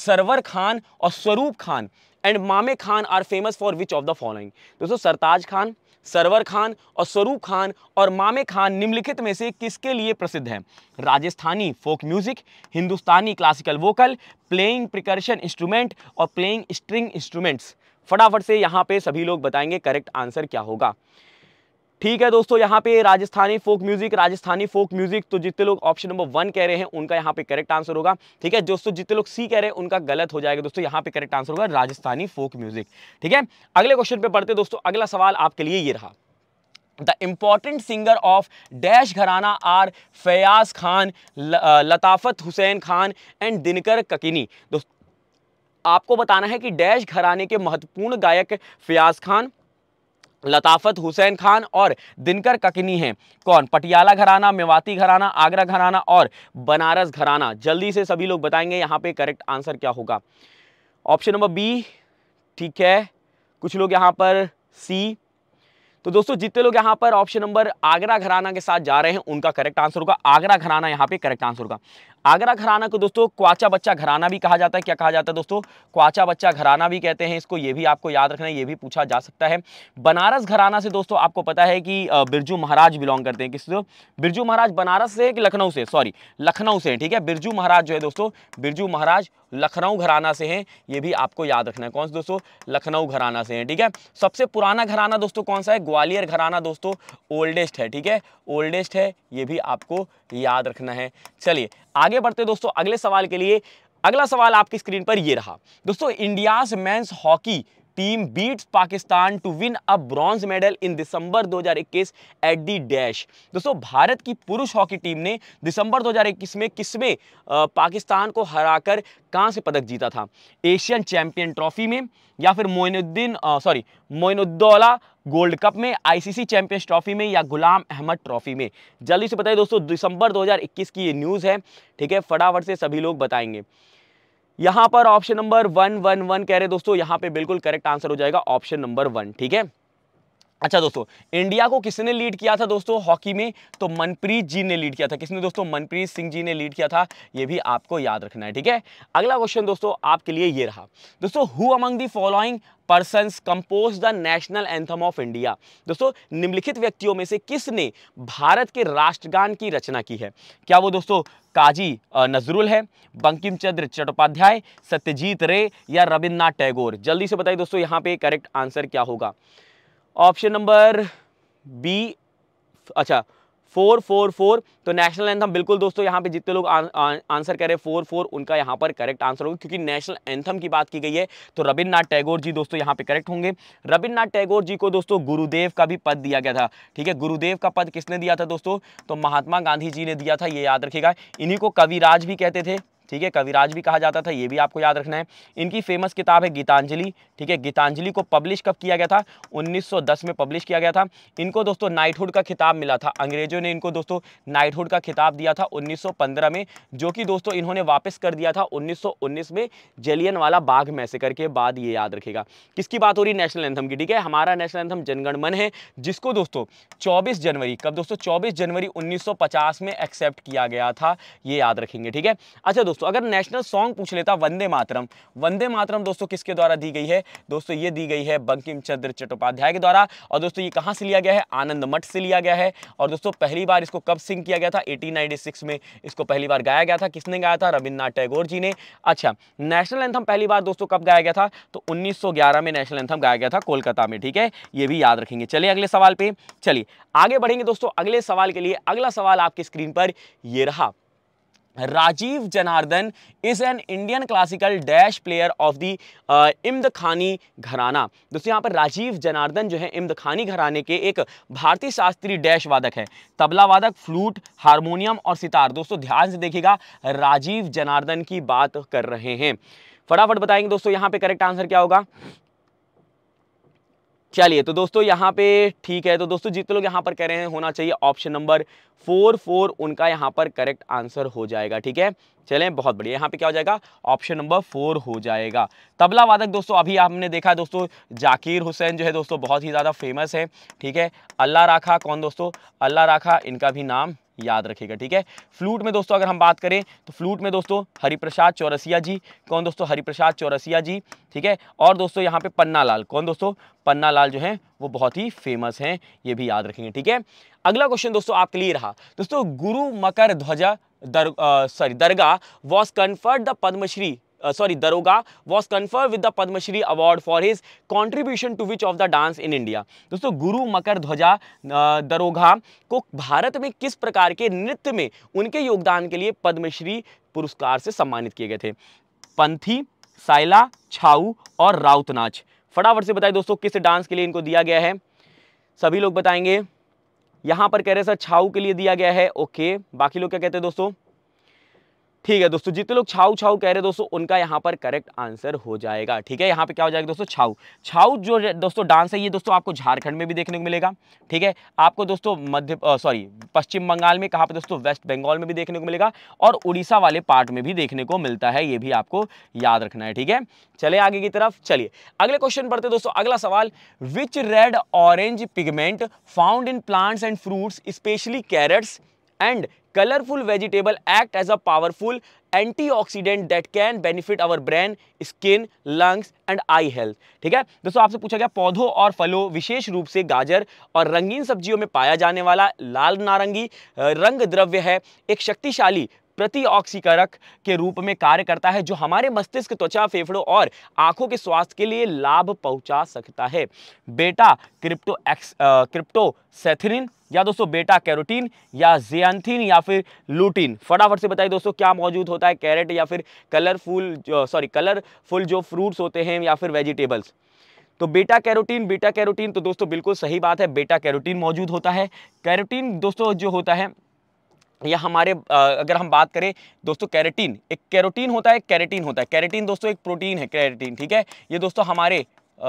सरवर खान और स्वरूप Khan and Mame Khan are famous for which of the following दोस्तों सरताज खान सरवर खान और स्वरूप खान और मामे खान निम्नलिखित में से किसके लिए प्रसिद्ध हैं Rajasthani folk music Hindustani classical vocal playing percussion instrument और प्लेइंग स्ट्रिंग इंस्ट्रूमेंट्स फटाफट से यहाँ पे सभी लोग बताएंगे करेक्ट आंसर क्या होगा ठीक है दोस्तों यहाँ पे Rajasthani folk music Rajasthani folk music तो जितने लोग ऑप्शन नंबर वन कह रहे हैं उनका यहाँ पे करेक्ट आंसर होगा ठीक है दोस्तों जितने लोग सी कह रहे हैं उनका गलत हो जाएगा दोस्तों यहाँ पे करेक्ट आंसर होगा राजस्थानी फोक म्यूजिक ठीक है अगले क्वेश्चन पे पढ़ते दोस्तों अगला सवाल आपके लिए ये रहा the important singer of dash gharana are Fayaz Khan Latafat Hussain Khan and Dinkar Kaikini दोस्तों आपको बताना है कि डैश घराने के महत्वपूर्ण गायक फयाज खान लताफत हुसैन खान और दिनकर ककनी हैं कौन पटियाला घराना मेवाती घराना आगरा घराना और बनारस घराना जल्दी से सभी लोग बताएंगे यहाँ पे करेक्ट आंसर क्या होगा ऑप्शन नंबर बी ठीक है कुछ लोग यहाँ पर सी तो दोस्तों जितने लोग यहाँ पर ऑप्शन नंबर आगरा घराना के साथ जा रहे हैं उनका करेक्ट आंसर होगा आगरा घराना यहाँ पे करेक्ट आंसर होगा आगरा घराना को दोस्तों क्वाचा बच्चा घराना भी कहा जाता है क्या कहा जाता है दोस्तों क्वाचा बच्चा घराना भी कहते हैं इसको ये भी आपको याद रखना है ये भी पूछा जा सकता है बनारस घराना से दोस्तों आपको पता है कि बिरजू महाराज बिलोंग करते हैं किस बिरजू महाराज बनारस से कि लखनऊ से सॉरी लखनऊ से ठीक है बिरजू महाराज जो है दोस्तों बिरजू महाराज लखनऊ घराना से हैं ये भी आपको याद रखना है कौन से दोस्तों लखनऊ घराना से हैं ठीक है सबसे पुराना घराना दोस्तों कौन सा है ग्वालियर घराना दोस्तों ओल्डेस्ट है ठीक है ओल्डेस्ट है ये भी आपको याद रखना है चलिए आगे बढ़ते दोस्तों अगले सवाल के लिए अगला सवाल आपकी स्क्रीन पर ये रहा दोस्तों India's men's hockey team beats Pakistan to win a bronze medal in December 2021 at the dash दोस्तों भारत की पुरुष हॉकी टीम ने दिसंबर 2021 में किसमें पाकिस्तान को हराकर कहाँ से पदक जीता था एशियन चैंपियन ट्रॉफी में या फिर Moinuddin sorry Moinuddaula gold cup में आईसीसी चैंपियंस ट्रॉफी में या गुलाम अहमद ट्रॉफी में जल्दी से बताइए दोस्तों दिसंबर 2021 की ये न्यूज़ है ठीक है फटाफट से सभी लोग बताएंगे यहां पर option number one one one कह रहे दोस्तों यहां पे बिल्कुल करेक्ट आंसर हो जाएगा ऑप्शन नंबर वन ठीक है अच्छा दोस्तों इंडिया को किसने लीड किया था दोस्तों हॉकी में तो मनप्रीत जी ने लीड किया था किसने दोस्तों मनप्रीत सिंह जी ने लीड किया था ये भी आपको याद रखना है ठीक है अगला क्वेश्चन दोस्तों आपके लिए ये रहा दोस्तों who among the following person compose the national anthem of India दोस्तों निम्नलिखित व्यक्तियों में से किसने भारत के राष्ट्रगान की रचना की है क्या वो दोस्तों काजी नजरुल है बंकिम चंद्र चट्टोपाध्याय सत्यजीत रे या रविन्द्रनाथ टैगोर जल्दी से बताइए दोस्तों यहाँ पे करेक्ट आंसर क्या होगा ऑप्शन नंबर बी अच्छा फोर फोर फोर तो नेशनल एंथम बिल्कुल दोस्तों यहाँ पे जितने लोग आंसर हैं फोर फोर उनका यहाँ पर करेक्ट आंसर होगा क्योंकि नेशनल एंथम की बात की गई है तो रविन्द्रनाथ टैगोर जी दोस्तों यहाँ पे करेक्ट होंगे रविन्द्रनाथ टैगोर जी को दोस्तों गुरुदेव का भी पद दिया गया था ठीक है गुरुदेव का पद किसने दिया था दोस्तों तो महात्मा गांधी जी ने दिया था ये याद रखेगा इन्हीं को कविराज भी कहते थे ठीक है कविराज भी कहा जाता था ये भी आपको याद रखना है इनकी फेमस किताब है गीतांजलि ठीक है गीतांजलि को पब्लिश कब किया गया था 1910 में पब्लिश किया गया था इनको दोस्तों नाइटहुड का खिताब मिला था अंग्रेजों ने इनको दोस्तों नाइटहुड का खिताब दिया था उन्नीस में जो कि दोस्तों इन्होंने वापस कर दिया था उन्नीस में जलियन वाला बाघ मैसेकर के बाद ये याद रखेगा किसकी बात हो रही नेशनल एंथम की ठीक है हमारा नेशनल एंथम जनगणमन है जिसको दोस्तों चौबीस जनवरी कब दोस्तों चौबीस जनवरी उन्नीस में एक्सेप्ट किया गया था ये याद रखेंगे ठीक है अच्छा दोस्तों दोस्तों अगर नेशनल सॉन्ग पूछ लेता वंदे मातरम वंदे मातरम दोस्तों किसके द्वारा दी गई है दोस्तों ये दी गई है बंकिम चंद्र चट्टोपाध्याय के द्वारा और दोस्तों ये कहाँ से लिया गया है आनंद मठ से लिया गया है और दोस्तों पहली बार इसको कब सिंग किया गया था एटीन में इसको पहली बार गाया गया था किसने गाया था रविन्द्रनाथ टैगोर जी ने अच्छा नेशनल एंथम पहली बार दोस्तों कब गाया गया था तो उन्नीस में नेशनल एंथम गाया गया था कोलकाता में ठीक है ये भी याद रखेंगे चलिए अगले सवाल पे चलिए आगे बढ़ेंगे दोस्तों अगले सवाल के लिए अगला सवाल आपकी स्क्रीन पर ये रहा Rajeev Janardan is an Indian classical dash player of the Imdadkhani gharana दोस्तों यहाँ पर राजीव जनार्दन जो है इम्द खानी घराने के एक भारतीय शास्त्रीय डैश वादक है तबला वादक फ्लूट हारमोनियम और सितार दोस्तों ध्यान से देखिएगा राजीव जनार्दन की बात कर रहे हैं फटाफट बताएंगे दोस्तों यहाँ पे करेक्ट आंसर क्या होगा चलिए तो दोस्तों यहाँ पे ठीक है तो दोस्तों जितने लोग यहाँ पर कह रहे हैं होना चाहिए ऑप्शन नंबर फोर फोर उनका यहाँ पर करेक्ट आंसर हो जाएगा ठीक है चलें बहुत बढ़िया यहाँ पे क्या हो जाएगा ऑप्शन नंबर फोर हो जाएगा तबला वादक दोस्तों अभी आपने देखा दोस्तों जाकिर हुसैन जो है दोस्तों बहुत ही ज़्यादा फेमस है ठीक है अल्लाह राखा कौन दोस्तों अल्लाह राखा इनका भी नाम याद रखेगा ठीक है फ्लूट में दोस्तों अगर हम बात करें तो फ्लूट में दोस्तों हरिप्रसाद चौरसिया जी कौन दोस्तों हरिप्रसाद चौरसिया जी ठीक है और दोस्तों यहाँ पे पन्ना लाल कौन दोस्तों पन्ना लाल जो हैं वो बहुत ही फेमस हैं ये भी याद रखेंगे ठीक है अगला क्वेश्चन दोस्तों आपके लिए रहा दोस्तों गुरु मकर ध्वजा दर sorry Dargah was conferred the Padma Shri sorry Darogha was confirm with the Padma Shri award for his contribution to which of the dance in India दोस्तों गुरु मकर ध्वजा दरोगा uh, को भारत में किस प्रकार के नृत्य में उनके योगदान के लिए पद्मश्री पुरस्कार से सम्मानित किए गए थे पंथी साइला छाऊ और राउत नाच फटाफट से बताए दोस्तों किस डांस के लिए इनको दिया गया है सभी लोग बताएंगे यहाँ पर कह रहे सर छाऊ के लिए दिया गया है ओके बाकी लोग क्या कहते हैं दोस्तों ठीक है दोस्तों जितने लोग छाऊ छाऊ कह रहे हैं दोस्तों उनका यहाँ पर करेक्ट आंसर हो जाएगा ठीक है यहाँ पे क्या हो जाएगा दोस्तों छाऊ छाऊ जो दोस्तों डांस है ये दोस्तों आपको झारखंड में भी देखने को मिलेगा ठीक है आपको दोस्तों मध्य सॉरी पश्चिम बंगाल में कहाँ पे दोस्तों वेस्ट बंगाल में भी देखने को मिलेगा और उड़ीसा वाले पार्ट में भी देखने को मिलता है ये भी आपको याद रखना है ठीक है चले आगे की तरफ चलिए अगले क्वेश्चन पढ़ते दोस्तों अगला सवाल which red orange pigment found in plants and fruits specially carrots and colourful vegetable act as a powerful anti oxidant that can benefit our brain skin lungs and eye health ठीक है दोस्तों आपसे पूछा गया पौधों और फलों विशेष रूप से गाजर और रंगीन सब्जियों में पाया जाने वाला लाल नारंगी रंग द्रव्य है एक शक्तिशाली प्रतिऑक्सीकारक के रूप में कार्य करता है जो हमारे मस्तिष्क त्वचा फेफड़ों और आंखों के स्वास्थ्य के लिए लाभ पहुंचा सकता है बेटा क्रिप्टो एक्स सेथरिन या दोस्तों बेटा कैरोटीन या जियांथिन या फिर लूटीन फटाफट से बताइए दोस्तों क्या मौजूद होता है कैरेट या फिर कलरफुल सॉरी कलरफुल जो फ्रूट्स होते हैं या फिर वेजिटेबल्स तो बेटा कैरोटीन बेटा कैरोटीन तो दोस्तों बिल्कुल सही बात है बेटा कैरोटीन मौजूद होता है कैरोटीन दोस्तों जो होता है या हमारे अगर हम बात करें दोस्तों कैरेटीन एक कैरोटीन होता है कैरेटीन होता है कैरेटीन दोस्तों एक प्रोटीन है कैरेटीन ठीक है ये दोस्तों हमारे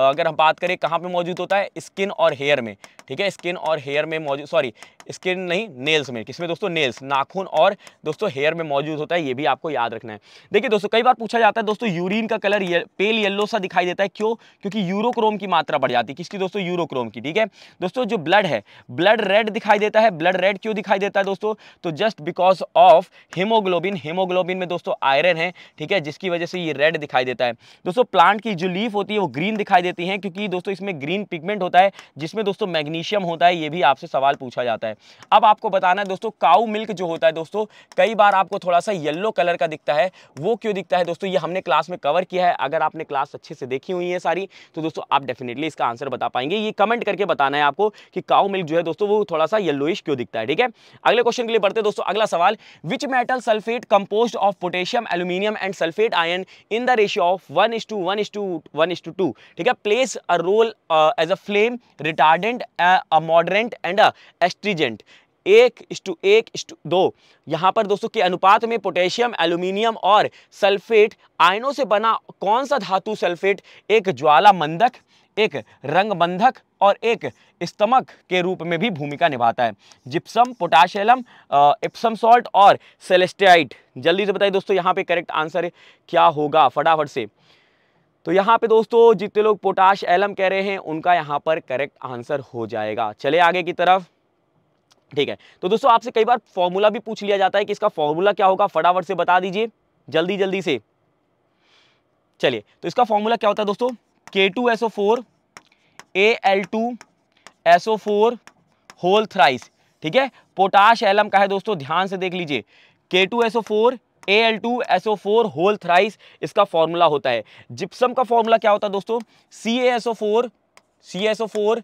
अगर हम बात करें कहाँ पे मौजूद होता है स्किन और हेयर में ठीक है स्किन और हेयर में मौजूद सॉरी स्किन नहीं नेल्स में किसमें दोस्तों नेल्स नाखून और दोस्तों हेयर में मौजूद होता है ये भी आपको याद रखना है देखिए दोस्तों कई बार पूछा जाता है दोस्तों यूरिन का कलर ये, पेल येल्लो सा दिखाई देता है क्यों क्योंकि यूरोक्रोम की मात्रा बढ़ जाती है किसकी दोस्तों यूरोक्रोम की ठीक है दोस्तों जो ब्लड है ब्लड रेड दिखाई देता है ब्लड रेड क्यों दिखाई देता है दोस्तों तो just because of haemoglobin haemoglobin में दोस्तों आयरन है ठीक है जिसकी वजह से ये रेड दिखाई देता है दोस्तों प्लांट की जो लीफ होती है वो ग्रीन दिखाई देती है क्योंकि दोस्तों इसमें ग्रीन पिगमेंट होता है जिसमें दोस्तों मैग्नी मैग्नीशियम होता है ये भी आपसे सवाल पूछा जाता है अब आपको बताना है दोस्तों काऊ मिल्क जो होता है दोस्तों कई बार आपको थोड़ा सा येल्लो कलर का दिखता है वो क्यों दिखता है दोस्तों ये हमने क्लास में कवर किया है अगर आपने क्लास अच्छे से देखी हुई है सारी तो दोस्तों आप डेफिनेटली इसका आंसर बता पाएंगे ये कमेंट करके बताना है आपको कि काऊ मिल्क जो है दोस्तों वो थोड़ा सा येल्लोइश क्यों दिखता है ठीक है अगले क्वेश्चन के लिए बढ़ते दोस्तों अगला सवाल which metal sulphate compose of potassium aluminium and sulphate ion in the ratio of one is to one is to one is to two ठीक है plays a role as a flame retardant a mordant and a astringent एक is to एक is to दो यहाँ पर दोस्तों के अनुपात में पोटेशियम एल्यूमिनियम और सल्फेट आयनों से बना कौन सा धातु सल्फेट एक ज्वालाबंधक एक रंगबंधक और एक स्तमक के रूप में भी भूमिका निभाता है जिप्सम पोटाशियम इप्सम सॉल्ट और सेलेस्टाइट जल्दी से बताइए दोस्तों यहाँ पे करेक्ट आंसर क्या होगा फटाफट से तो यहाँ पे दोस्तों जितने लोग पोटाश एलम कह रहे हैं उनका यहाँ पर करेक्ट आंसर हो जाएगा चले आगे की तरफ ठीक है तो दोस्तों आपसे कई बार फॉर्मूला भी पूछ लिया जाता है कि इसका फॉर्मूला क्या होगा फटाफट से बता दीजिए जल्दी जल्दी से चलिए तो इसका फॉर्मूला क्या होता है दोस्तों K two SO four A L two SO four whole thrice ठीक है पोटाश एलम का है दोस्तों ध्यान से देख लीजिए K two SO four A L two S O four whole thrice इसका फॉर्मूला होता है जिप्सम का फॉर्मूला क्या होता है दोस्तों C S O four C S O four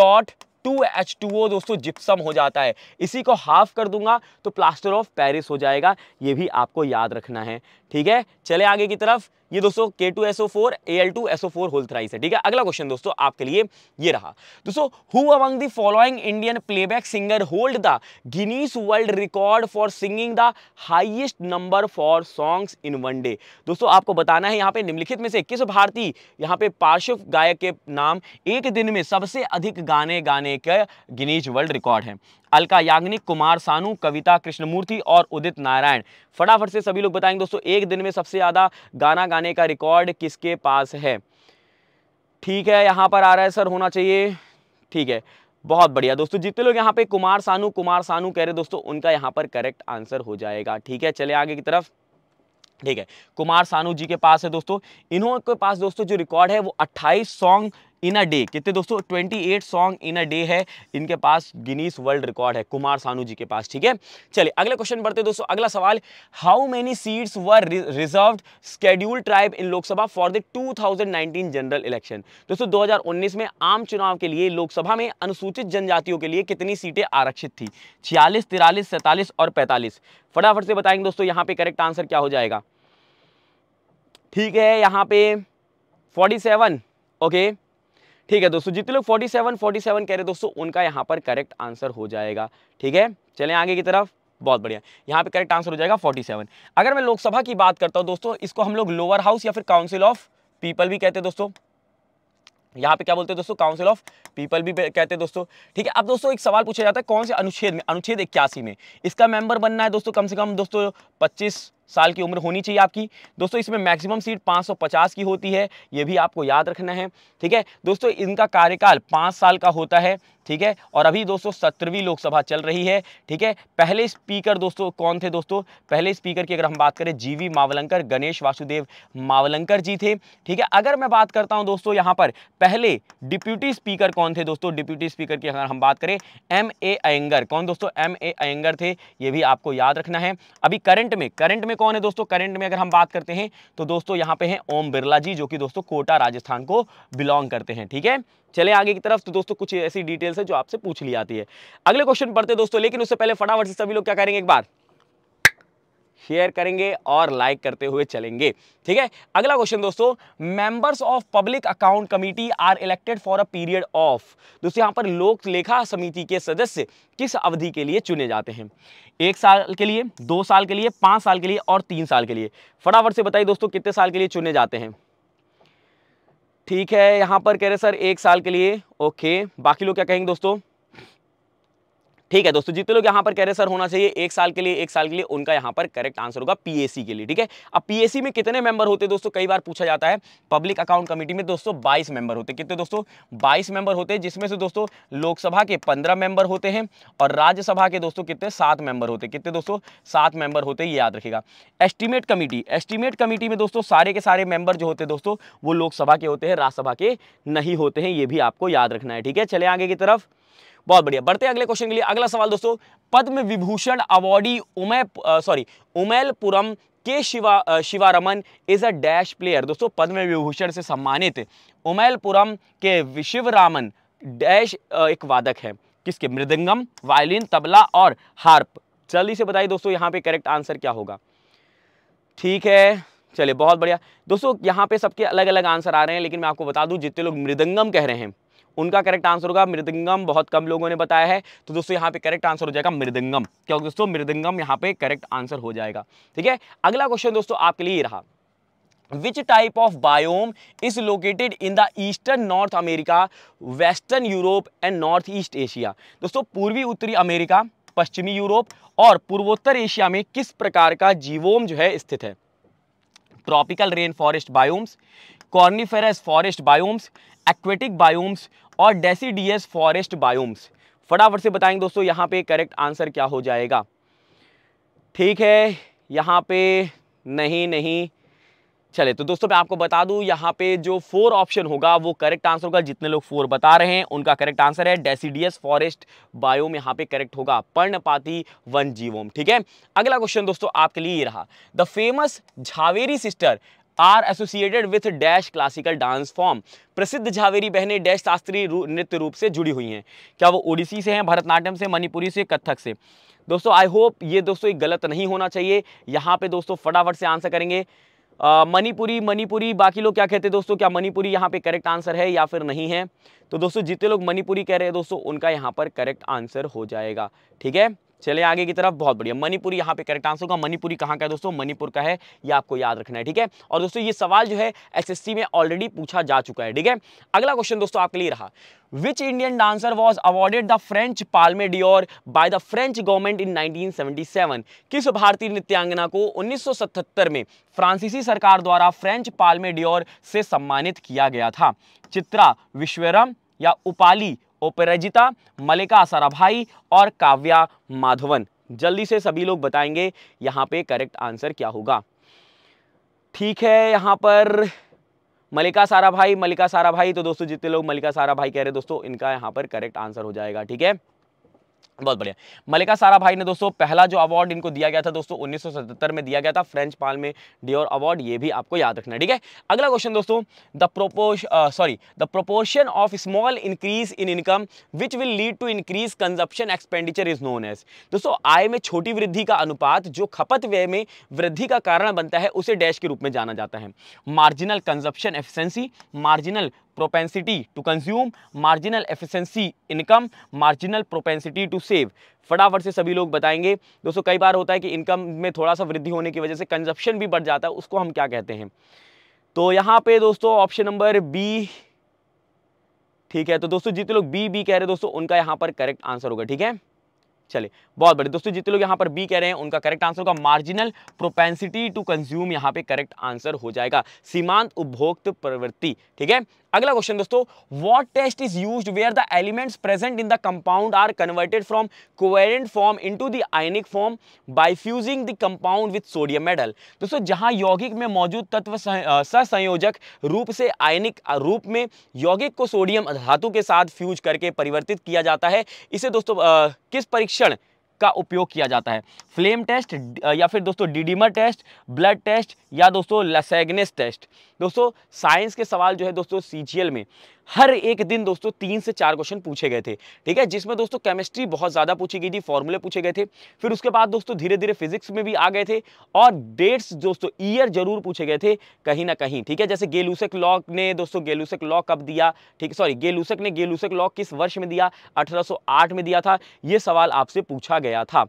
dot two H two O दोस्तों जिप्सम हो जाता है इसी को हाफ कर दूंगा तो प्लास्टर ऑफ पेरिस हो जाएगा ये भी आपको याद रखना है ठीक है चले आगे की तरफ ये दोस्तों K two SO four A L two SO four thrice है ठीक है अगला क्वेश्चन दोस्तों आपके लिए ये रहा दोस्तों who among the following Indian playback singer hold the Guinness world record for singing the highest number for songs in one day दोस्तों आपको बताना है यहाँ पे निम्नलिखित में से किस भारतीय यहाँ पे पार्श्व गायक के नाम एक दिन में सबसे अधिक गाने गाने का गिनीज वर्ल्ड रिकॉर्ड है अलका याग्निक कुमार सानू कविता कृष्णमूर्ति और उदित नारायण फटाफट से सभी लोग बताएंगे दोस्तों एक दिन में सबसे ज़्यादा गाना गाने का रिकॉर्ड किसके पास है ठीक है यहाँ पर आ रहा है सर होना चाहिए ठीक है बहुत बढ़िया दोस्तों जितने लोग यहाँ पे कुमार सानू कुमार सानू कह रहे दोस्तों उनका यहाँ पर करेक्ट आंसर हो जाएगा ठीक है चले आगे की तरफ ठीक है कुमार सानू जी के पास है दोस्तों इन्हों के पास दोस्तों जो रिकॉर्ड है वो 28 सॉन्ग इन अ डे कितने दोस्तों 28 सॉन्ग इन अ डे है इनके पास गिनीस वर्ल्ड रिकॉर्ड है कुमार सानू जी के पास ठीक है चलिए अगला क्वेश्चन बढ़ते दोस्तों अगला सवाल how many seats were reserve schedule tribe in Lok Sabha for the 2019 general election दोस्तों 2019 में आम चुनाव के लिए लोकसभा में अनुसूचित जनजातियों के लिए कितनी सीटें आरक्षित थी छियालीस तिरालीस सैंतालीस और पैंतालीस फटाफट से बताएंगे दोस्तों यहाँ पे करेक्ट आंसर क्या हो जाएगा ठीक है यहाँ पे 47 ओके okay. ठीक है दोस्तों जितने लोग 47 47 कह रहे दोस्तों उनका यहाँ पर करेक्ट आंसर हो जाएगा ठीक है चलें आगे की तरफ बहुत बढ़िया यहाँ पे करेक्ट आंसर हो जाएगा 47 अगर मैं लोकसभा की बात करता हूँ दोस्तों इसको हम लोग लोअर हाउस या फिर काउंसिल ऑफ पीपल भी कहते हैं दोस्तों यहाँ पे क्या बोलते हैं दोस्तों काउंसिल ऑफ पीपल भी कहते हैं दोस्तों ठीक है अब दोस्तों एक सवाल पूछा जाता है कौन से अनुच्छेद में अनुच्छेद इक्यासी में इसका मेंबर बनना है दोस्तों कम से कम दोस्तों पच्चीस साल की उम्र होनी चाहिए आपकी दोस्तों इसमें मैक्सिमम सीट 550 की होती है ये भी आपको याद रखना है ठीक है दोस्तों इनका कार्यकाल पाँच साल का होता है ठीक है और अभी दोस्तों सत्रहवीं लोकसभा चल रही है ठीक है पहले स्पीकर दोस्तों कौन थे दोस्तों पहले स्पीकर की अगर हम बात करें जीवी मावलंकर गणेश वासुदेव मावलंकर जी थे ठीक है अगर मैं बात करता हूं दोस्तों यहां पर पहले डिप्यूटी स्पीकर कौन थे दोस्तों डिप्यूटी स्पीकर की अगर हम बात करें एम ए अयंगर कौन दोस्तों एम ए अयंगर थे ये भी आपको याद रखना है अभी करंट में करंट में कौन है दोस्तों करंट में अगर हम बात करते हैं तो दोस्तों यहाँ पे हैं ओम बिरला जी जो कि दोस्तों कोटा राजस्थान को बिलोंग करते हैं ठीक है चले आगे की तरफ तो दोस्तों कुछ ऐसी डिटेल्स है जो आपसे पूछ ली जाती है अगले क्वेश्चन पढ़ते दोस्तों लेकिन उससे पहले फटाफट से सभी लोग क्या करेंगे एक बार शेयर करेंगे और लाइक करते हुए चलेंगे ठीक है अगला क्वेश्चन दोस्तों members of public account committee are elected for a period of दोस्तों यहां पर लोक लेखा समिति के सदस्य किस अवधि के लिए चुने जाते हैं एक साल के लिए दो साल के लिए पांच साल के लिए और तीन साल के लिए फटाफट से बताइए दोस्तों कितने साल के लिए चुने जाते हैं ठीक है यहाँ पर कह रहे सर एक साल के लिए ओके बाकी लोग क्या कहेंगे दोस्तों ठीक है दोस्तों जितने लोग यहां पर कह रहे सर होना चाहिए एक साल के लिए एक साल के लिए उनका यहां पर करेक्ट आंसर होगा पीएसी के लिए ठीक है अब पीएससी में कितने मेंबर होते दोस्तों कई बार पूछा जाता है पब्लिक अकाउंट कमेटी में दोस्तों बाईस मेंबर होते कितने दोस्तों बाईस मेंबर होते हैं जिसमें से दोस्तों लोकसभा के पंद्रह मेंबर होते हैं और राज्यसभा के दोस्तों कितने सात मेंबर होते कितने दोस्तों सात मेंबर होते ये याद रखेगा एस्टिमेट कमेटी एस्टिमेट कमेटी में दोस्तों सारे के सारे मेंबर जो होते दोस्तों वो लोकसभा के होते हैं राज्यसभा के नहीं होते हैं ये भी आपको याद रखना है ठीक है चले आगे की तरफ बहुत बढ़िया बढ़ते अगले क्वेश्चन के लिए अगला सवाल दोस्तों पद्म विभूषण अवार्डी उमय sorry Umayalpuram K Siva Sivaraman is a dash player दोस्तों पद्म विभूषण से सम्मानित उमैलपुरम के शिवरामन डैश एक वादक है किसके मृदंगम वायलिन तबला और हार्प जल्दी से बताइए दोस्तों यहाँ पे करेक्ट आंसर क्या होगा ठीक है चलिए बहुत बढ़िया दोस्तों यहाँ पे सबके अलग अलग आंसर आ रहे हैं लेकिन मैं आपको बता दूं जितने लोग मृदंगम कह रहे हैं उनका करेक्ट आंसर होगा मृदंगम बहुत कम लोगों ने बताया है तो दोस्तों यहाँ पे करेक्ट आंसर हो जाएगा मृदंगम क्या दोस्तों मृदंगम यहाँ पे करेक्ट आंसर हो जाएगा ठीक है अगला क्वेश्चन दोस्तों आपके लिए रहा which type of biome is located in the eastern North America western Europe and north east Asia दोस्तों पूर्वी उत्तरी अमेरिका पश्चिमी यूरोप और पूर्वोत्तर एशिया में किस प्रकार का जीवोम जो है स्थित है tropical rain forest biomes coniferous forest biomes aquatic biomes और डेसीडियस फॉरेस्ट बायोम्स फटाफट से बताएंगे दोस्तों यहाँ पे करेक्ट आंसर क्या हो जाएगा ठीक है यहाँ पे नहीं नहीं चले तो दोस्तों मैं आपको बता दूं यहाँ पे जो फोर ऑप्शन होगा वो करेक्ट आंसर होगा जितने लोग फोर बता रहे हैं उनका करेक्ट आंसर है डेसीडियस फॉरेस्ट बायोम यहाँ पे करेक्ट होगा पर्णपाती वन जीवोम ठीक है अगला क्वेश्चन दोस्तों आपके लिए ये रहा the famous Jhaveri sister are associated with dash classical dance form प्रसिद्ध झावेरी बहनें डैश शास्त्रीय रू, नृत्य रूप से जुड़ी हुई हैं क्या वो ओडिसी से हैं भरतनाट्यम से मणिपुरी से कथक से दोस्तों आई होप ये दोस्तों एक गलत नहीं होना चाहिए यहाँ पे दोस्तों फटाफट से आंसर करेंगे मणिपुरी मणिपुरी बाकी लोग क्या कहते हैं दोस्तों क्या मणिपुरी यहाँ पे करेक्ट आंसर है या फिर नहीं है तो दोस्तों जितने लोग मणिपुरी कह रहे हैं दोस्तों उनका यहाँ पर करेक्ट आंसर हो जाएगा ठीक है चले आगे की तरफ बहुत बढ़िया मणिपुरी यहाँ पे करेक्ट आंसर होगा मणिपुरी कहाँ का है दोस्तों मणिपुर का है ये आपको याद रखना है ठीक है और दोस्तों ये सवाल जो है एसएससी में ऑलरेडी पूछा जा चुका है ठीक है अगला क्वेश्चन दोस्तों आपके लिए रहा which Indian dancer was awarded the French Palme d'Or by the French government in 1977 किस भारतीय नृत्यांगना को 1977 में फ्रांसीसी सरकार द्वारा फ्रेंच पालमे डिओर से सम्मानित किया गया था चित्रा विश्वरम या उपाली ओपेराजिता मलिका भाई और काव्या माधवन जल्दी से सभी लोग बताएंगे यहाँ पे करेक्ट आंसर क्या होगा ठीक है यहाँ पर मलिका सारा भाई मलिका सारा भाई तो दोस्तों जितने लोग मलिका सारा भाई कह रहे हैं दोस्तों इनका यहाँ पर करेक्ट आंसर हो जाएगा ठीक है बहुत बढ़िया मलिका सारा भाई ने दोस्तों पहला जो अवार्ड इनको दिया गया था दोस्तों 1977 में दिया गया था फ्रेंच पाल में डियोर अवार्ड ये भी आपको याद रखना ठीक है अगला क्वेश्चन दोस्तों the proportion sorry the proportion of small increase in income which will lead to increase consumption expenditure is known as दोस्तों आय में छोटी वृद्धि का अनुपात जो खपत व्यय में वृद्धि का कारण बनता है उसे डैश के रूप में जाना जाता है marginal consumption efficiency marginal propensity to consume marginal efficiency income marginal propensity to save फटाफट से सभी लोग बताएंगे दोस्तों कई बार होता है कि इनकम में थोड़ा सा वृद्धि होने की वजह से कंजप्शन भी बढ़ जाता है उसको हम क्या कहते हैं तो यहाँ पे दोस्तों ऑप्शन नंबर बी ठीक है तो दोस्तों जितने लोग बी बी कह रहे हैं दोस्तों उनका यहाँ पर करेक्ट आंसर होगा ठीक है चले बहुत बड़े दोस्तों जितने लोग यहां पर बी कह रहे हैं उनका करेक्ट आंसर होगा मार्जिनल प्रोपेंसिटी टू कंज्यूम यहां पे करेक्ट आंसर हो जाएगा सीमांत उपभोक्त प्रवृत्ति ठीक है अगला क्वेश्चन दोस्तों what test is use where the elements present in the compound are converted from covalent form into the ionic form by fusing the compound with sodium metal दोस्तों जहां यौगिक में मौजूद तत्व सहसंयोजक रूप से आयनिक रूप में यौगिक को सोडियम धातु के साथ फ्यूज करके परिवर्तित किया जाता है इसे दोस्तों आ, किस परीक्षण का उपयोग किया जाता है फ्लेम टेस्ट या फिर दोस्तों डिडीमर टेस्ट ब्लड टेस्ट या दोस्तों लसेगनेस टेस्ट दोस्तों साइंस के सवाल जो है दोस्तों सी में हर एक दिन दोस्तों तीन से चार क्वेश्चन पूछे गए थे ठीक है जिसमें दोस्तों केमिस्ट्री बहुत ज़्यादा पूछी गई थी फॉर्मूले पूछे गए थे फिर उसके बाद दोस्तों धीरे धीरे फिजिक्स में भी आ गए थे और डेट्स दोस्तों ईयर जरूर पूछे गए थे कहीं ना कहीं ठीक है जैसे गेलूसेक लॉक ने दोस्तों गेलूसेक लॉक कब दिया ठीक सॉरी गेलूसेक ने गेलूसेक लॉक किस वर्ष में दिया अठारह में दिया था यह सवाल आपसे पूछा गया था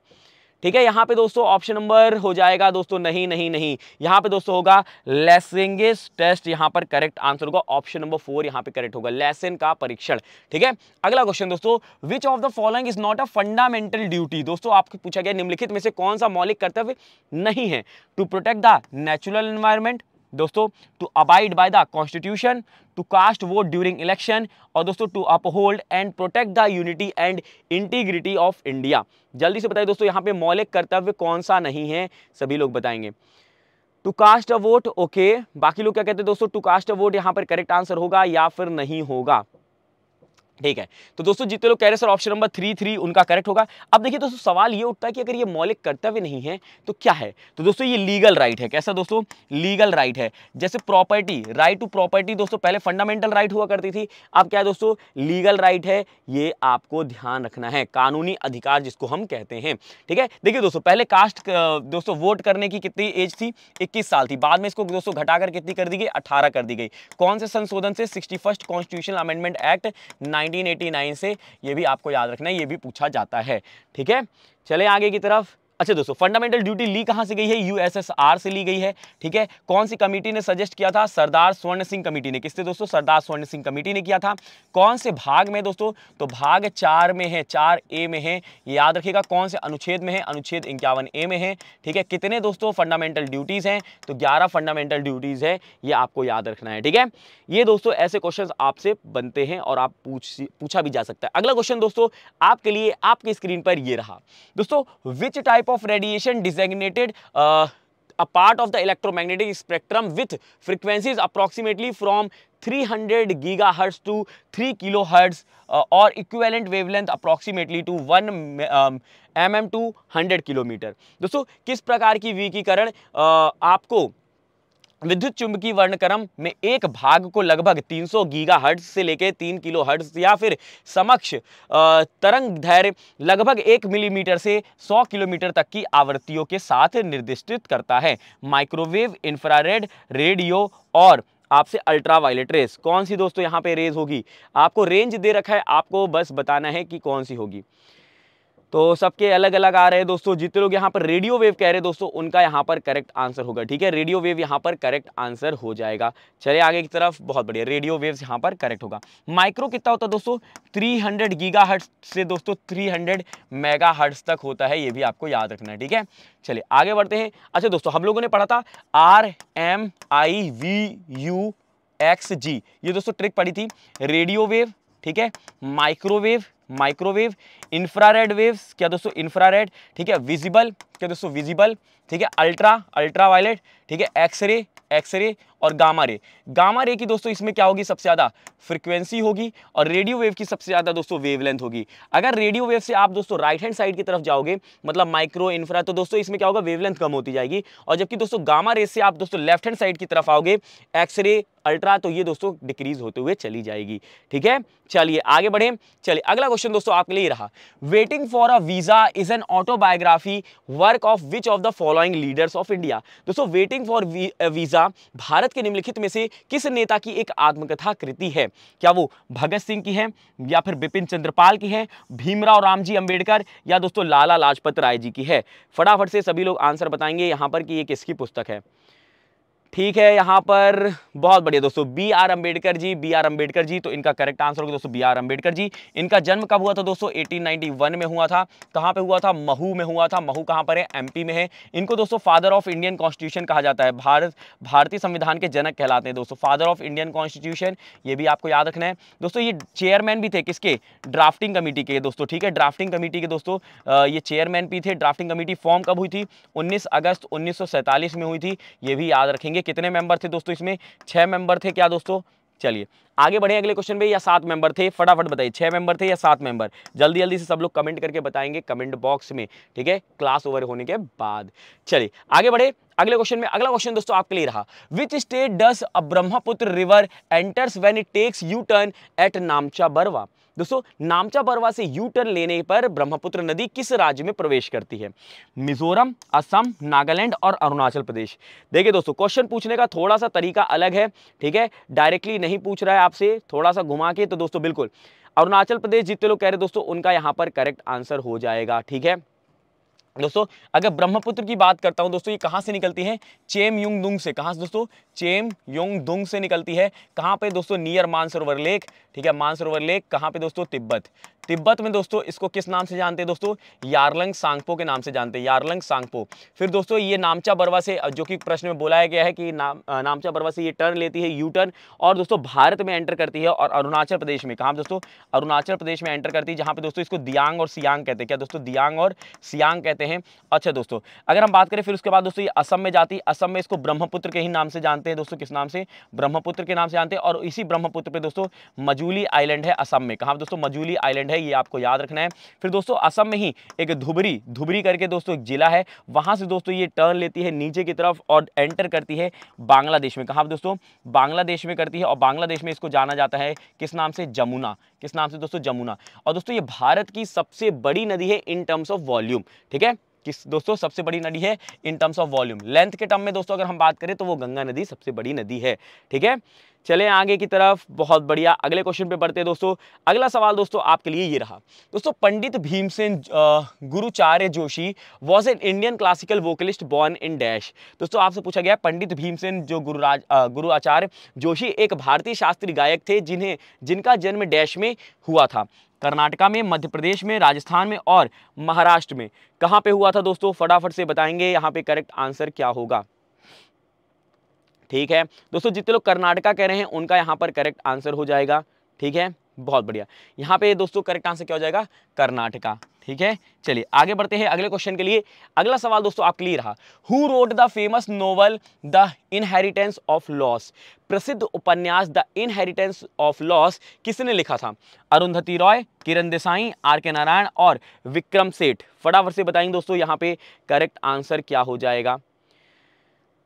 ठीक है यहां पे दोस्तों ऑप्शन नंबर हो जाएगा दोस्तों नहीं नहीं नहीं यहां पे दोस्तों होगा लेसेंगेस टेस्ट यहां पर करेक्ट आंसर होगा ऑप्शन नंबर फोर यहां पे करेक्ट होगा लेसन का परीक्षण ठीक है अगला क्वेश्चन दोस्तों which of the following is not a fundamental duty दोस्तों आपको पूछा गया निम्नलिखित में से कौन सा मौलिक कर्तव्य नहीं है to protect the natural environment दोस्तों to abide by the constitution to cast vote during election और दोस्तों to uphold and protect the unity and integrity of India जल्दी से बताइए दोस्तों यहाँ पे मौलिक कर्तव्य कौन सा नहीं है सभी लोग बताएंगे to cast a vote okay बाकी लोग क्या कहते हैं दोस्तों टू कास्ट अ वोट यहाँ पर करेक्ट आंसर होगा या फिर नहीं होगा ठीक है तो दोस्तों जितने लोग कह रहे sir option number three three उनका करेक्ट होगा अब देखिए दोस्तों सवाल ये उठता है कि अगर ये मौलिक कर्तव्य नहीं है तो क्या है तो दोस्तों ये लीगल राइट है कैसा दोस्तों लीगल राइट है जैसे प्रॉपर्टी राइट टू प्रॉपर्टी दोस्तों पहले फंडामेंटल राइट हुआ करती थी अब क्या है दोस्तों लीगल राइट है ये आपको ध्यान रखना है कानूनी अधिकार जिसको हम कहते हैं ठीक है देखिए दोस्तों पहले कास्ट दोस्तों वोट करने की कितनी एज थी इक्कीस साल थी बाद में इसको दोस्तों घटाकर कितनी कर दी गई अठारह कर दी गई कौन से संशोधन से sixty first constitution amendment act nine 1989 से ये भी आपको याद रखना है ये भी पूछा जाता है ठीक है चले आगे की तरफ अच्छा दोस्तों फंडामेंटल ड्यूटी ली कहां से गई है यूएसएसआर से ली गई है ठीक है कौन सी कमेटी ने सजेस्ट किया था सरदार स्वर्ण सिंह कमेटी ने किससे दोस्तों सरदार स्वर्ण सिंह कमेटी ने किया था कौन से भाग में दोस्तों तो भाग चार में है चार ए में है याद रखिएगा कौन से अनुच्छेद में है अनुच्छेद इक्यावन ए में है ठीक है कितने दोस्तों फंडामेंटल ड्यूटीज़ हैं तो ग्यारह फंडामेंटल ड्यूटीज़ है ये आपको याद रखना है ठीक है ये दोस्तों ऐसे क्वेश्चन आपसे बनते हैं और आप पूछ पूछा भी जा सकता है अगला क्वेश्चन दोस्तों आपके लिए आपके स्क्रीन पर यह रहा दोस्तों which type of radiation designated a part of the electromagnetic spectrum with frequencies approximately from 300 hundred giga hertz to three kilo hertz और equivalent wavelength approximately to one M M to hundred kilometer दोस्तों किस प्रकार की विकीकरण uh, आपको विद्युत चुंबकीय वर्णक्रम में एक भाग को लगभग 300 गीगा हर्ट्स से लेकर 3 किलो हर्ट्स या फिर समक्ष तरंग धैर्य लगभग एक मिलीमीटर से 100 किलोमीटर तक की आवृत्तियों के साथ निर्दिष्टित करता है माइक्रोवेव इंफ्रारेड रेडियो और आपसे अल्ट्रावायलेट रेस कौन सी दोस्तों यहाँ पे रेज होगी आपको रेंज दे रखा है आपको बस बताना है कि कौन सी होगी तो सबके अलग अलग आ रहे हैं दोस्तों जितने लोग यहाँ पर रेडियो वेव कह रहे हैं दोस्तों उनका यहाँ पर करेक्ट आंसर होगा ठीक है रेडियो वेव यहाँ पर करेक्ट आंसर हो जाएगा चले आगे की तरफ बहुत बढ़िया रेडियो वेव यहाँ पर करेक्ट होगा माइक्रो कितना होता है दोस्तों 300 गीगाहर्ट्ज से दोस्तों 300 मेगाहर्ट्ज तक होता है ये भी आपको याद रखना है ठीक है चलिए आगे बढ़ते हैं अच्छा दोस्तों हम लोगों ने पढ़ा था R M I V U X G ये दोस्तों ट्रिक पढ़ी थी रेडियो वेव ठीक है माइक्रोवेव माइक्रोवेव इंफ्रारेड वेव्स क्या दोस्तों इंफ्रारेड ठीक है विजिबल क्या दोस्तों विजिबल ठीक है अल्ट्रा अल्ट्रा वायलेट ठीक है एक्सरे एक्सरे और गामा रे गामा रे की दोस्तों इसमें क्या होगी सबसे ज़्यादा फ्रीक्वेंसी होगी और रेडियो वेव की सबसे ज़्यादा दोस्तों वेवलेंथ होगी अगर रेडियो वेव से आप दोस्तों राइट हैंड साइड की तरफ जाओगे मतलब माइक्रो इंफ्रा तो दोस्तों इसमें क्या होगा वेवलेंथ कम होती जाएगी और जबकि दोस्तों गामा रे से आप दोस्तों लेफ्ट हैंड साइड की तरफ आओगे एक्सरे अल्ट्रा तो ये दोस्तों डिक्रीज होते हुए चली जाएगी ठीक है चलिए आगे बढ़े चलिए अगला क्वेश्चन दोस्तों आपके लिए रहा waiting for a visa is an autobiography work of which of the following leaders of India दोस्तों वेटिंग फॉर वीजा भारत भारत के निम्नलिखित में से किस नेता की एक आत्मकथा कृति है क्या वो भगत सिंह की है या फिर बिपिन चंद्रपाल की है भीमराव रामजी अंबेडकर या दोस्तों लाला लाजपत राय जी की है फटाफट से सभी लोग आंसर बताएंगे यहाँ पर कि ये किसकी पुस्तक है ठीक है यहाँ पर बहुत बढ़िया दोस्तों B R Ambedkar ji B R Ambedkar ji तो इनका करेक्ट आंसर होगा दोस्तों बी आर अम्बेडकर जी इनका जन्म कब हुआ था दोस्तों 1891 में हुआ था कहाँ पे हुआ था महू में हुआ था महू कहाँ पर है एमपी में है इनको दोस्तों फादर ऑफ इंडियन कॉन्स्टिट्यूशन कहा जाता है भारत भारतीय संविधान के जनक कहलाते हैं दोस्तों फादर ऑफ इंडियन कॉन्स्टिट्यूशन ये भी आपको याद रखना है दोस्तों ये चेयरमैन भी थे किसके ड्राफ्टिंग कमेटी के दोस्तों ठीक है ड्राफ्टिंग कमेटी के दोस्तों ये चेयरमैन भी थे ड्राफ्टिंग कमेटी फॉर्म कब हुई थी उन्नीस अगस्त उन्नीस में हुई थी ये भी याद रखेंगे कितने मेंबर थे दोस्तों इसमें छह मेंबर थे क्या दोस्तों चलिए आगे बढ़े अगले क्वेश्चन में या सात मेंबर थे फटाफट बताइए छह मेंबर थे या सात मेंबर जल्दी जल्दी से सब लोग कमेंट करके बताएंगे कमेंट बॉक्स में ठीक है क्लास ओवर होने के बाद चलिए आगे बढ़े अगले क्वेश्चन में अगला क्वेश्चन दोस्तों आपके लिए रहा which state does Brahmaputra river enters when it takes U turn at Namcha Barwa दोस्तों नामचा बरवा से यू टर्न लेने पर ब्रह्मपुत्र नदी किस राज्य में प्रवेश करती है मिजोरम असम नागालैंड और अरुणाचल प्रदेश देखिए दोस्तों क्वेश्चन पूछने का थोड़ा सा तरीका अलग है ठीक है डायरेक्टली नहीं पूछ रहा है आपसे थोड़ा सा घुमा के तो दोस्तों बिल्कुल अरुणाचल प्रदेश जितने लोग कह रहे दोस्तों उनका यहाँ पर करेक्ट आंसर हो जाएगा ठीक है दोस्तों अगर ब्रह्मपुत्र की बात करता हूं दोस्तों ये कहां से निकलती है चेम युंग से कहां से दोस्तों चेम योंग दुंग से निकलती है कहाँ पे दोस्तों नियर मानसरोवर लेक ठीक है मानसरोवर लेक कहाँ पे दोस्तों तिब्बत तिब्बत में दोस्तों इसको किस नाम से जानते हैं दोस्तों यारलंग सांगपो के नाम से जानते हैं यारलंग सांगपो फिर दोस्तों ये नामचा बरवा से जो कि प्रश्न में बोलाया गया है कि नाम नामचा बरवा से ये टर्न लेती है यू टर्न और दोस्तों भारत में एंटर करती है और अरुणाचल प्रदेश में कहाँ दोस्तों अरुणाचल प्रदेश में एंटर करती है जहाँ पर दोस्तों इसको दियांग और सियांग कहते हैं क्या दोस्तों दियांग और सियांग कहते हैं अच्छा दोस्तों अगर हम बात करें फिर उसके बाद दोस्तों ये असम में जाती असम में इसको ब्रह्मपुत्र के ही नाम से जानते जानते हैं दोस्तों किस नाम से ब्रह्मपुत्र के नाम से जानते हैं और इसी ब्रह्मपुत्र पे दोस्तों मजूली आइलैंड है असम में कहाँ दोस्तों मजूली आइलैंड है ये आपको याद रखना है फिर दोस्तों असम में ही एक धुबरी धुबरी करके दोस्तों एक जिला है वहाँ से दोस्तों ये टर्न लेती है नीचे की तरफ और एंटर करती है बांग्लादेश में कहाँ दोस्तों बांग्लादेश में करती है और बांग्लादेश में इसको जाना जाता है किस नाम से जमुना किस नाम से दोस्तों जमुना और दोस्तों ये भारत की सबसे बड़ी नदी है इन टर्म्स ऑफ वॉल्यूम ठीक है किस दोस्तों सबसे बड़ी नदी है in terms of volume length के टर्म में दोस्तों अगर हम बात करें तो वो गंगा नदी सबसे बड़ी नदी है ठीक है चले आगे की तरफ बहुत बढ़िया अगले क्वेश्चन पे बढ़ते हैं दोस्तों अगला सवाल दोस्तों आपके लिए ये रहा दोस्तों Pandit Bhimsen Gurucharya Joshi was an Indian classical vocalist born in dash दोस्तों आपसे पूछा गया पंडित भीमसेन जो गुरुराज गुरु आचार्य जोशी एक भारतीय शास्त्रीय गायक थे जिन्हें जिनका जन्म डैश में हुआ था कर्नाटका में मध्य प्रदेश में राजस्थान में और महाराष्ट्र में कहाँ पे हुआ था दोस्तों फटाफट से बताएंगे यहाँ पे करेक्ट आंसर क्या होगा ठीक है दोस्तों जितने लोग कर्नाटका कह रहे हैं उनका यहाँ पर करेक्ट आंसर हो जाएगा ठीक है बहुत बढ़िया यहाँ पे दोस्तों करेक्ट आंसर क्या हो जाएगा कर्नाटका ठीक है चलिए आगे बढ़ते हैं अगले क्वेश्चन के लिए अगला सवाल दोस्तों आपके लिए रहा who wrote the famous novel the inheritance of loss प्रसिद्ध उपन्यास द इनहेरिटेंस ऑफ लॉस किसने लिखा था अरुंधति रॉय किरण देसाई आर के नारायण और विक्रम सेठ फटाफट से बताएंगे दोस्तों यहाँ पे करेक्ट आंसर क्या हो जाएगा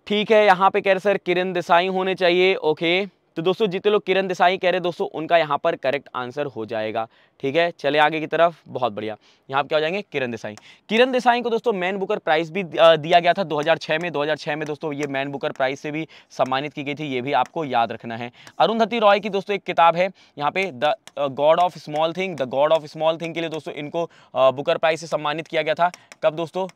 ठीक है यहाँ पे कह रहे सर किरण देसाई होने चाहिए ओके तो दोस्तों जितने लोग किरण देसाई कह रहे दोस्तों उनका यहाँ पर करेक्ट आंसर हो जाएगा ठीक है चले आगे की तरफ बहुत बढ़िया यहाँ पर क्या हो जाएंगे किरण देसाई किरण देसाई को दोस्तों मैन बुकर प्राइज भी दिया गया था 2006 में 2006 में दोस्तों ये मैन बुकर प्राइज से भी सम्मानित की गई थी ये भी आपको याद रखना है अरुंधति रॉय की दोस्तों एक किताब है यहाँ पे the god of small thing the god of small thing के लिए दोस्तों इनको बुकर प्राइज से सम्मानित किया गया था कब दोस्तों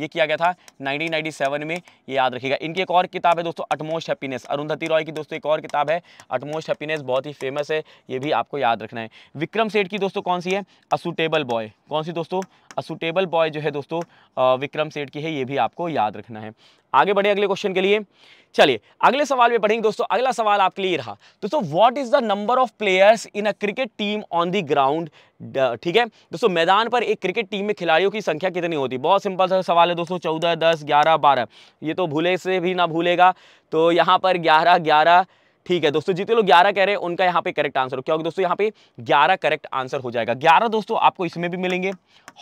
ये किया गया था 1997 में ये याद रखिएगा इनकी एक और किताब है दोस्तों अटमोस्ट हैप्पीनेस अरुंधति रॉय की दोस्तों एक और किताब है अटमोस्ट हैप्पीनेस बहुत ही फेमस है ये भी आपको याद रखना है विक्रम सेठ की दोस्तों कौन सी है असूटेबल बॉय कौन सी दोस्तों असूटेबल बॉय जो है दोस्तों विक्रम सेठ की है ये भी आपको याद रखना है आगे बढ़े अगले क्वेश्चन के लिए चलिए अगले सवाल में पढ़ेंगे दोस्तों अगला सवाल आपके लिए रहा दोस्तों what is the number of players in a cricket team on the ground ठीक है दोस्तों मैदान पर एक क्रिकेट टीम में खिलाड़ियों की संख्या कितनी होती बहुत सिंपल सा सवाल है दोस्तों चौदह दस ग्यारह बारह ये तो भूले से भी ना भूलेगा तो यहाँ पर ग्यारह ग्यारह ठीक है दोस्तों जितने लोग ग्यारह कह रहे हैं उनका यहाँ पे करेक्ट आंसर हो क्या होगा दोस्तों यहाँ पे ग्यारह करेक्ट आंसर हो जाएगा ग्यारह दोस्तों आपको इसमें भी मिलेंगे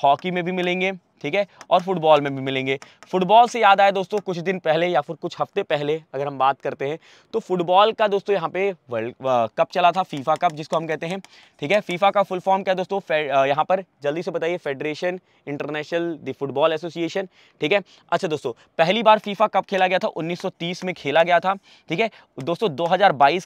हॉकी में भी मिलेंगे ठीक है और फुटबॉल में भी मिलेंगे फुटबॉल से याद आए दोस्तों कुछ दिन पहले या फिर कुछ हफ्ते पहले अगर हम बात करते हैं तो फुटबॉल का दोस्तों यहाँ पे वर्ल्ड कप चला था फीफा कप जिसको हम कहते हैं ठीक है फीफा का फुल फॉर्म क्या दोस्तों यहाँ पर जल्दी से बताइए federation international de football association ठीक है अच्छा दोस्तों पहली बार फीफा कप खेला गया था उन्नीस में खेला गया था ठीक है दोस्तों दो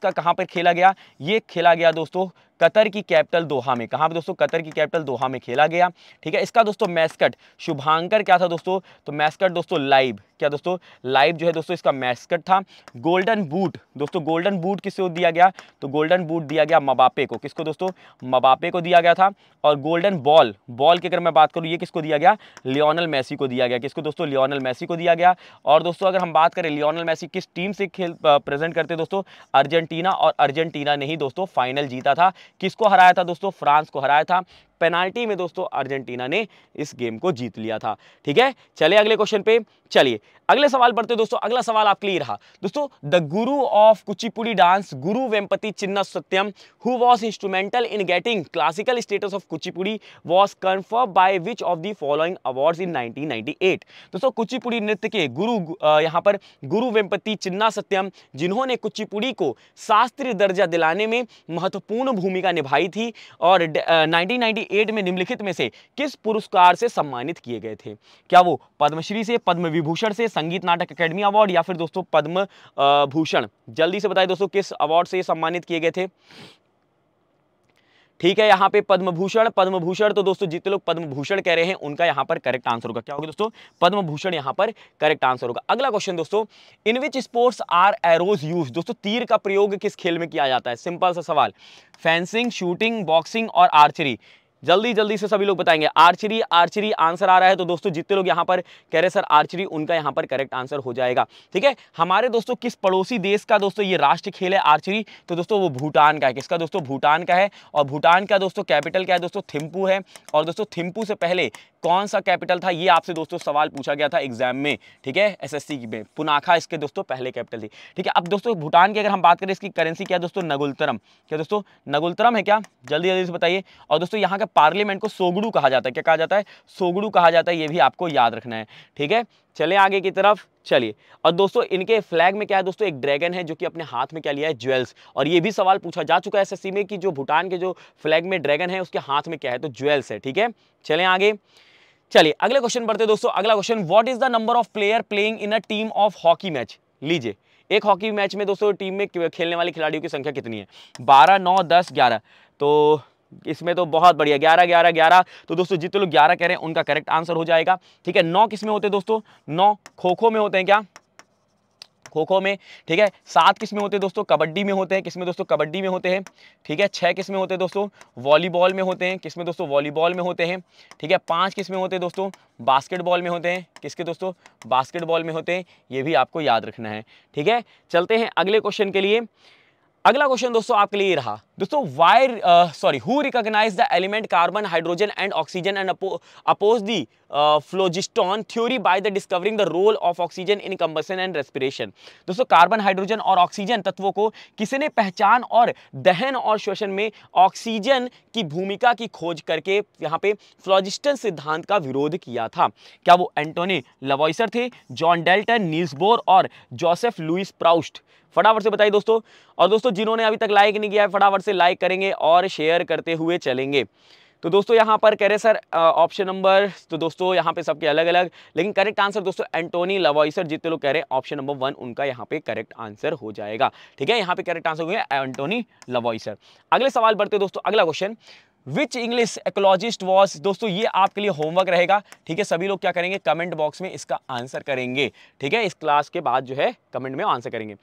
का कहाँ पर खेला गया ये खेला गया दोस्तों कतर की कैपिटल दोहा में कहाँ पर दोस्तों कतर की कैपिटल दोहा में खेला गया ठीक है इसका दोस्तों मैस्कट शुभांकर क्या था दोस्तों तो मैस्कट दोस्तों लाइव क्या दोस्तों लाइव जो है दोस्तों इसका मैस्कट था गोल्डन बूट दोस्तों गोल्डन बूट किसको दिया गया तो गोल्डन बूट दिया गया मबापे को किसको दोस्तों मबापे को दिया गया था और गोल्डन बॉल बॉल की अगर मैं बात करूँ ये किसको दिया गया लियोनल मैसी को दिया गया किसको दोस्तों लियोनल मैसी को दिया गया और दोस्तों अगर हम बात करें लियोनल मैसी किस टीम से खेल प्रेजेंट करते दोस्तों अर्जेंटीना और अर्जेंटीना ने ही दोस्तों फाइनल जीता था किसको हराया था दोस्तों फ्रांस को हराया था पेनाल्टी में दोस्तों अर्जेंटीना ने इस गेम को जीत लिया था ठीक है चले अगले क्वेश्चन पे चलिए अगले सवाल पढ़ते तो हैं दोस्तों अगला सवाल आपके लिए रहा दोस्तों द गुरु of Kuchipudi dance guru Vempati Chinna Satyam who was instrumental in getting classical status of Kuchipudi was confirmed by which of the following awards in 1998 दोस्तों कुचिपुड़ी नृत्य के गुरु यहाँ पर गुरु वेम्पति चिन्ना सत्यम जिन्होंने कुचिपुड़ी को शास्त्रीय दर्जा दिलाने में महत्वपूर्ण भूमिका निभाई थी और नाइनटीन एड में निम्नलिखित में से किस पुरस्कार से सम्मानित किए गए थे क्या वो पद्मश्री से पद्म विभूषण से संगीत नाटक अकेडमी अवार्ड या फिर दोस्तों पद्म भूषण जल्दी से बताइए दोस्तों किस अवार्ड से सम्मानित किए गए थे ठीक है यहाँ पे पद्म भूषण पद्म भूषण तो दोस्तों जितने लोग पद्म भूषण कह रहे हैं उनका यहाँ पर करेक्ट आंसर होगा क्या होगा दोस्तों पद्म भूषण यहाँ पर करेक्ट आंसर होगा अगला क्वेश्चन दोस्तों in which sports are arrows use दोस्तों तीर का प्रयोग किस खेल में किया जाता है सिंपल सा सवाल फेंसिंग शूटिंग बॉक्सिंग और आर्चरी जल्दी जल्दी से सभी लोग बताएंगे आर्चरी आर्चरी आंसर आ रहा है तो दोस्तों जितने लोग यहाँ पर कह रहे सर आर्चरी उनका यहाँ पर करेक्ट आंसर हो जाएगा ठीक है हमारे दोस्तों किस पड़ोसी देश का दोस्तों ये राष्ट्र खेल है आर्चरी तो दोस्तों वो भूटान का है किसका दोस्तों भूटान का है और भूटान का दोस्तों कैपिटल क्या है दोस्तों थिम्पू है और दोस्तों थिम्पू से पहले कौन सा कैपिटल था ये आपसे दोस्तों सवाल पूछा गया था एग्जाम में ठीक है एसएससी में पुनाखा इसके दोस्तों पहले कैपिटल थी ठीक है अब दोस्तों भूटान की अगर हम बात करें इसकी करेंसी क्या दोस्तों नगुलतरम क्या दोस्तों नगुलतरम है क्या जल्दी जल्दी से बताइए और दोस्तों यहाँ का पार्लियामेंट को सोगड़ू कहा जाता है क्या कहा जाता है सोगड़ू कहा जाता है ये भी आपको याद रखना है ठीक है चले आगे की तरफ चलिए और दोस्तों इनके फ्लैग में क्या है दोस्तों एक ड्रैगन है जो कि अपने हाथ में क्या लिया है ज्वेल्स और ये भी सवाल पूछा जा चुका है एसएससी में कि जो भूटान के जो फ्लैग में ड्रैगन है उसके हाथ में क्या है तो ज्वेल्स है ठीक है चलें आगे चलिए अगले क्वेश्चन पढ़ते हैं दोस्तों अगला question what is the number of player playing in a team of hockey match लीजिए एक हॉकी मैच में दोस्तों टीम में खेलने वाले खिलाड़ियों की संख्या कितनी है बारह नौ दस ग्यारह तो इसमें तो बहुत बढ़िया ग्यारह ग्यारह ग्यारह तो दोस्तों जितने लोग ग्यारह कह रहे हैं उनका करेक्ट आंसर हो जाएगा ठीक है नौ किस में होते हैं दोस्तों नौ खो खो में होते हैं क्या खो खो में ठीक है सात किस्में होते हैं दोस्तों कबड्डी में होते हैं किसमें दोस्तों कबड्डी में होते हैं ठीक है छः किस्में होते हैं दोस्तों वॉलीबॉल में होते हैं किसमें दोस्तों वॉलीबॉल में होते हैं ठीक है पाँच किस्में होते हैं दोस्तों बास्केटबॉल में होते हैं किसके दोस्तों बास्केटबॉल में होते हैं ये भी आपको याद रखना है ठीक है चलते हैं अगले क्वेश्चन के लिए अगला क्वेश्चन दोस्तों आपके लिए रहा दोस्तों वायर sorry who recognize the element carbon hydrogen and oxygen and oppose the phlogiston theory by the discovering the role of oxygen in combustion and respiration दोस्तों कार्बन हाइड्रोजन और ऑक्सीजन तत्वों को किसने पहचान और दहन और श्वसन में ऑक्सीजन की भूमिका की खोज करके यहाँ पे फ्लोजिस्टन सिद्धांत का विरोध किया था क्या वो एंटोनी लवॉइसर थे जॉन डेल्टन नील्सबोर और जोसेफ लुइस प्राउस्ट फटाफट से बताइए दोस्तों और दोस्तों जिन्होंने अभी तक लाइक नहीं किया है फटाफट से लाइक करेंगे और शेयर करते हुए चलेंगे तो दोस्तों यहाँ पर कह रहे सर ऑप्शन नंबर तो दोस्तों यहाँ पे सबके अलग अलग लेकिन करेक्ट आंसर दोस्तों एंटोनी लवॉई सर जितने लोग कह रहे हैं ऑप्शन नंबर वन उनका यहाँ पे करेक्ट आंसर हो जाएगा ठीक है यहाँ पे करेक्ट आंसर हो गया एंटोनी लवॉई सर अगले सवाल बढ़ते दोस्तों अगला question which English ecologist was दोस्तों ये आपके लिए होमवर्क रहेगा ठीक है सभी लोग क्या करेंगे कमेंट बॉक्स में इसका आंसर करेंगे ठीक है इस क्लास के बाद जो है कमेंट में आंसर करेंगे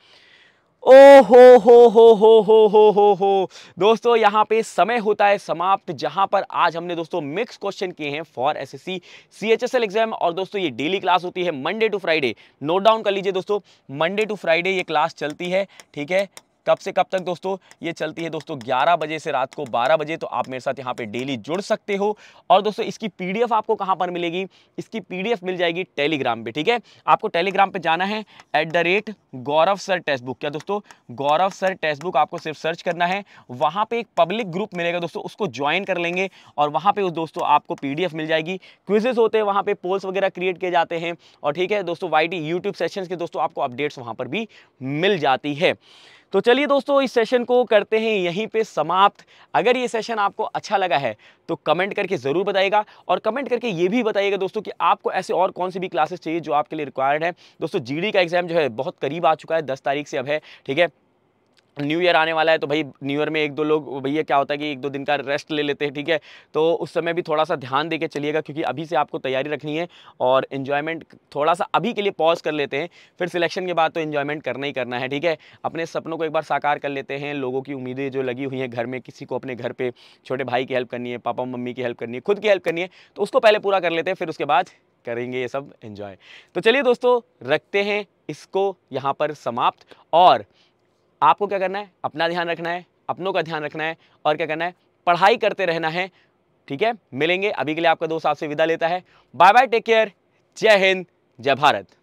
ओ हो हो हो हो हो हो हो हो दोस्तों यहाँ पे समय होता है समाप्त जहाँ पर आज हमने दोस्तों मिक्स क्वेश्चन किए हैं फॉर एसएससी सीएचएसएल एग्जाम और दोस्तों ये डेली क्लास होती है Monday to Friday note down कर लीजिए दोस्तों मंडे टू फ्राइडे ये क्लास चलती है ठीक है कब से कब तक दोस्तों ये चलती है दोस्तों 11 बजे से रात को 12 बजे तो आप मेरे साथ यहाँ पे डेली जुड़ सकते हो और दोस्तों इसकी पीडीएफ आपको कहाँ पर मिलेगी इसकी पीडीएफ मिल जाएगी टेलीग्राम पे ठीक है आपको टेलीग्राम पे जाना है at the rate Gaurav sir test book क्या दोस्तों गौरव सर टेक्स्ट बुक आपको सिर्फ सर्च करना है वहाँ पर एक पब्लिक ग्रुप मिलेगा दोस्तों उसको ज्वाइन कर लेंगे और वहाँ पर दोस्तों आपको पी मिल जाएगी क्विजेज होते हैं वहाँ पर पोल्स वगैरह क्रिएट किए जाते हैं और ठीक है दोस्तों वाई टी यूट्यूब सेशन के दोस्तों आपको अपडेट्स वहाँ पर भी मिल जाती है तो चलिए दोस्तों इस सेशन को करते हैं यहीं पे समाप्त अगर ये सेशन आपको अच्छा लगा है तो कमेंट करके ज़रूर बताइएगा और कमेंट करके ये भी बताइएगा दोस्तों कि आपको ऐसे और कौन सी भी क्लासेस चाहिए जो आपके लिए रिक्वायर्ड है दोस्तों जीडी का एग्ज़ाम जो है बहुत करीब आ चुका है दस तारीख से अब है ठीक है न्यू ईयर आने वाला है तो भाई न्यू ईयर में एक दो लोग भैया क्या होता है कि एक दो दिन का रेस्ट ले लेते हैं ठीक है तो उस समय भी थोड़ा सा ध्यान दे के चलिएगा क्योंकि अभी से आपको तैयारी रखनी है और इन्जॉयमेंट थोड़ा सा अभी के लिए पॉज कर लेते हैं फिर सिलेक्शन के बाद तो इन्जॉयमेंट करना ही करना है ठीक है अपने सपनों को एक बार साकार कर लेते हैं लोगों की उम्मीदें जो लगी हुई हैं घर में किसी को अपने घर पर छोटे भाई की हेल्प करनी है पापा मम्मी की हेल्प करनी है खुद की हेल्प करनी है तो उसको पहले पूरा कर लेते हैं फिर उसके बाद करेंगे ये सब इन्जॉय तो चलिए दोस्तों रखते हैं इसको यहाँ पर समाप्त और आपको क्या करना है अपना ध्यान रखना है अपनों का ध्यान रखना है और क्या करना है पढ़ाई करते रहना है ठीक है मिलेंगे अभी के लिए आपका दोस्त आपसे विदा लेता है बाय बाय टेक केयर जय हिंद जय भारत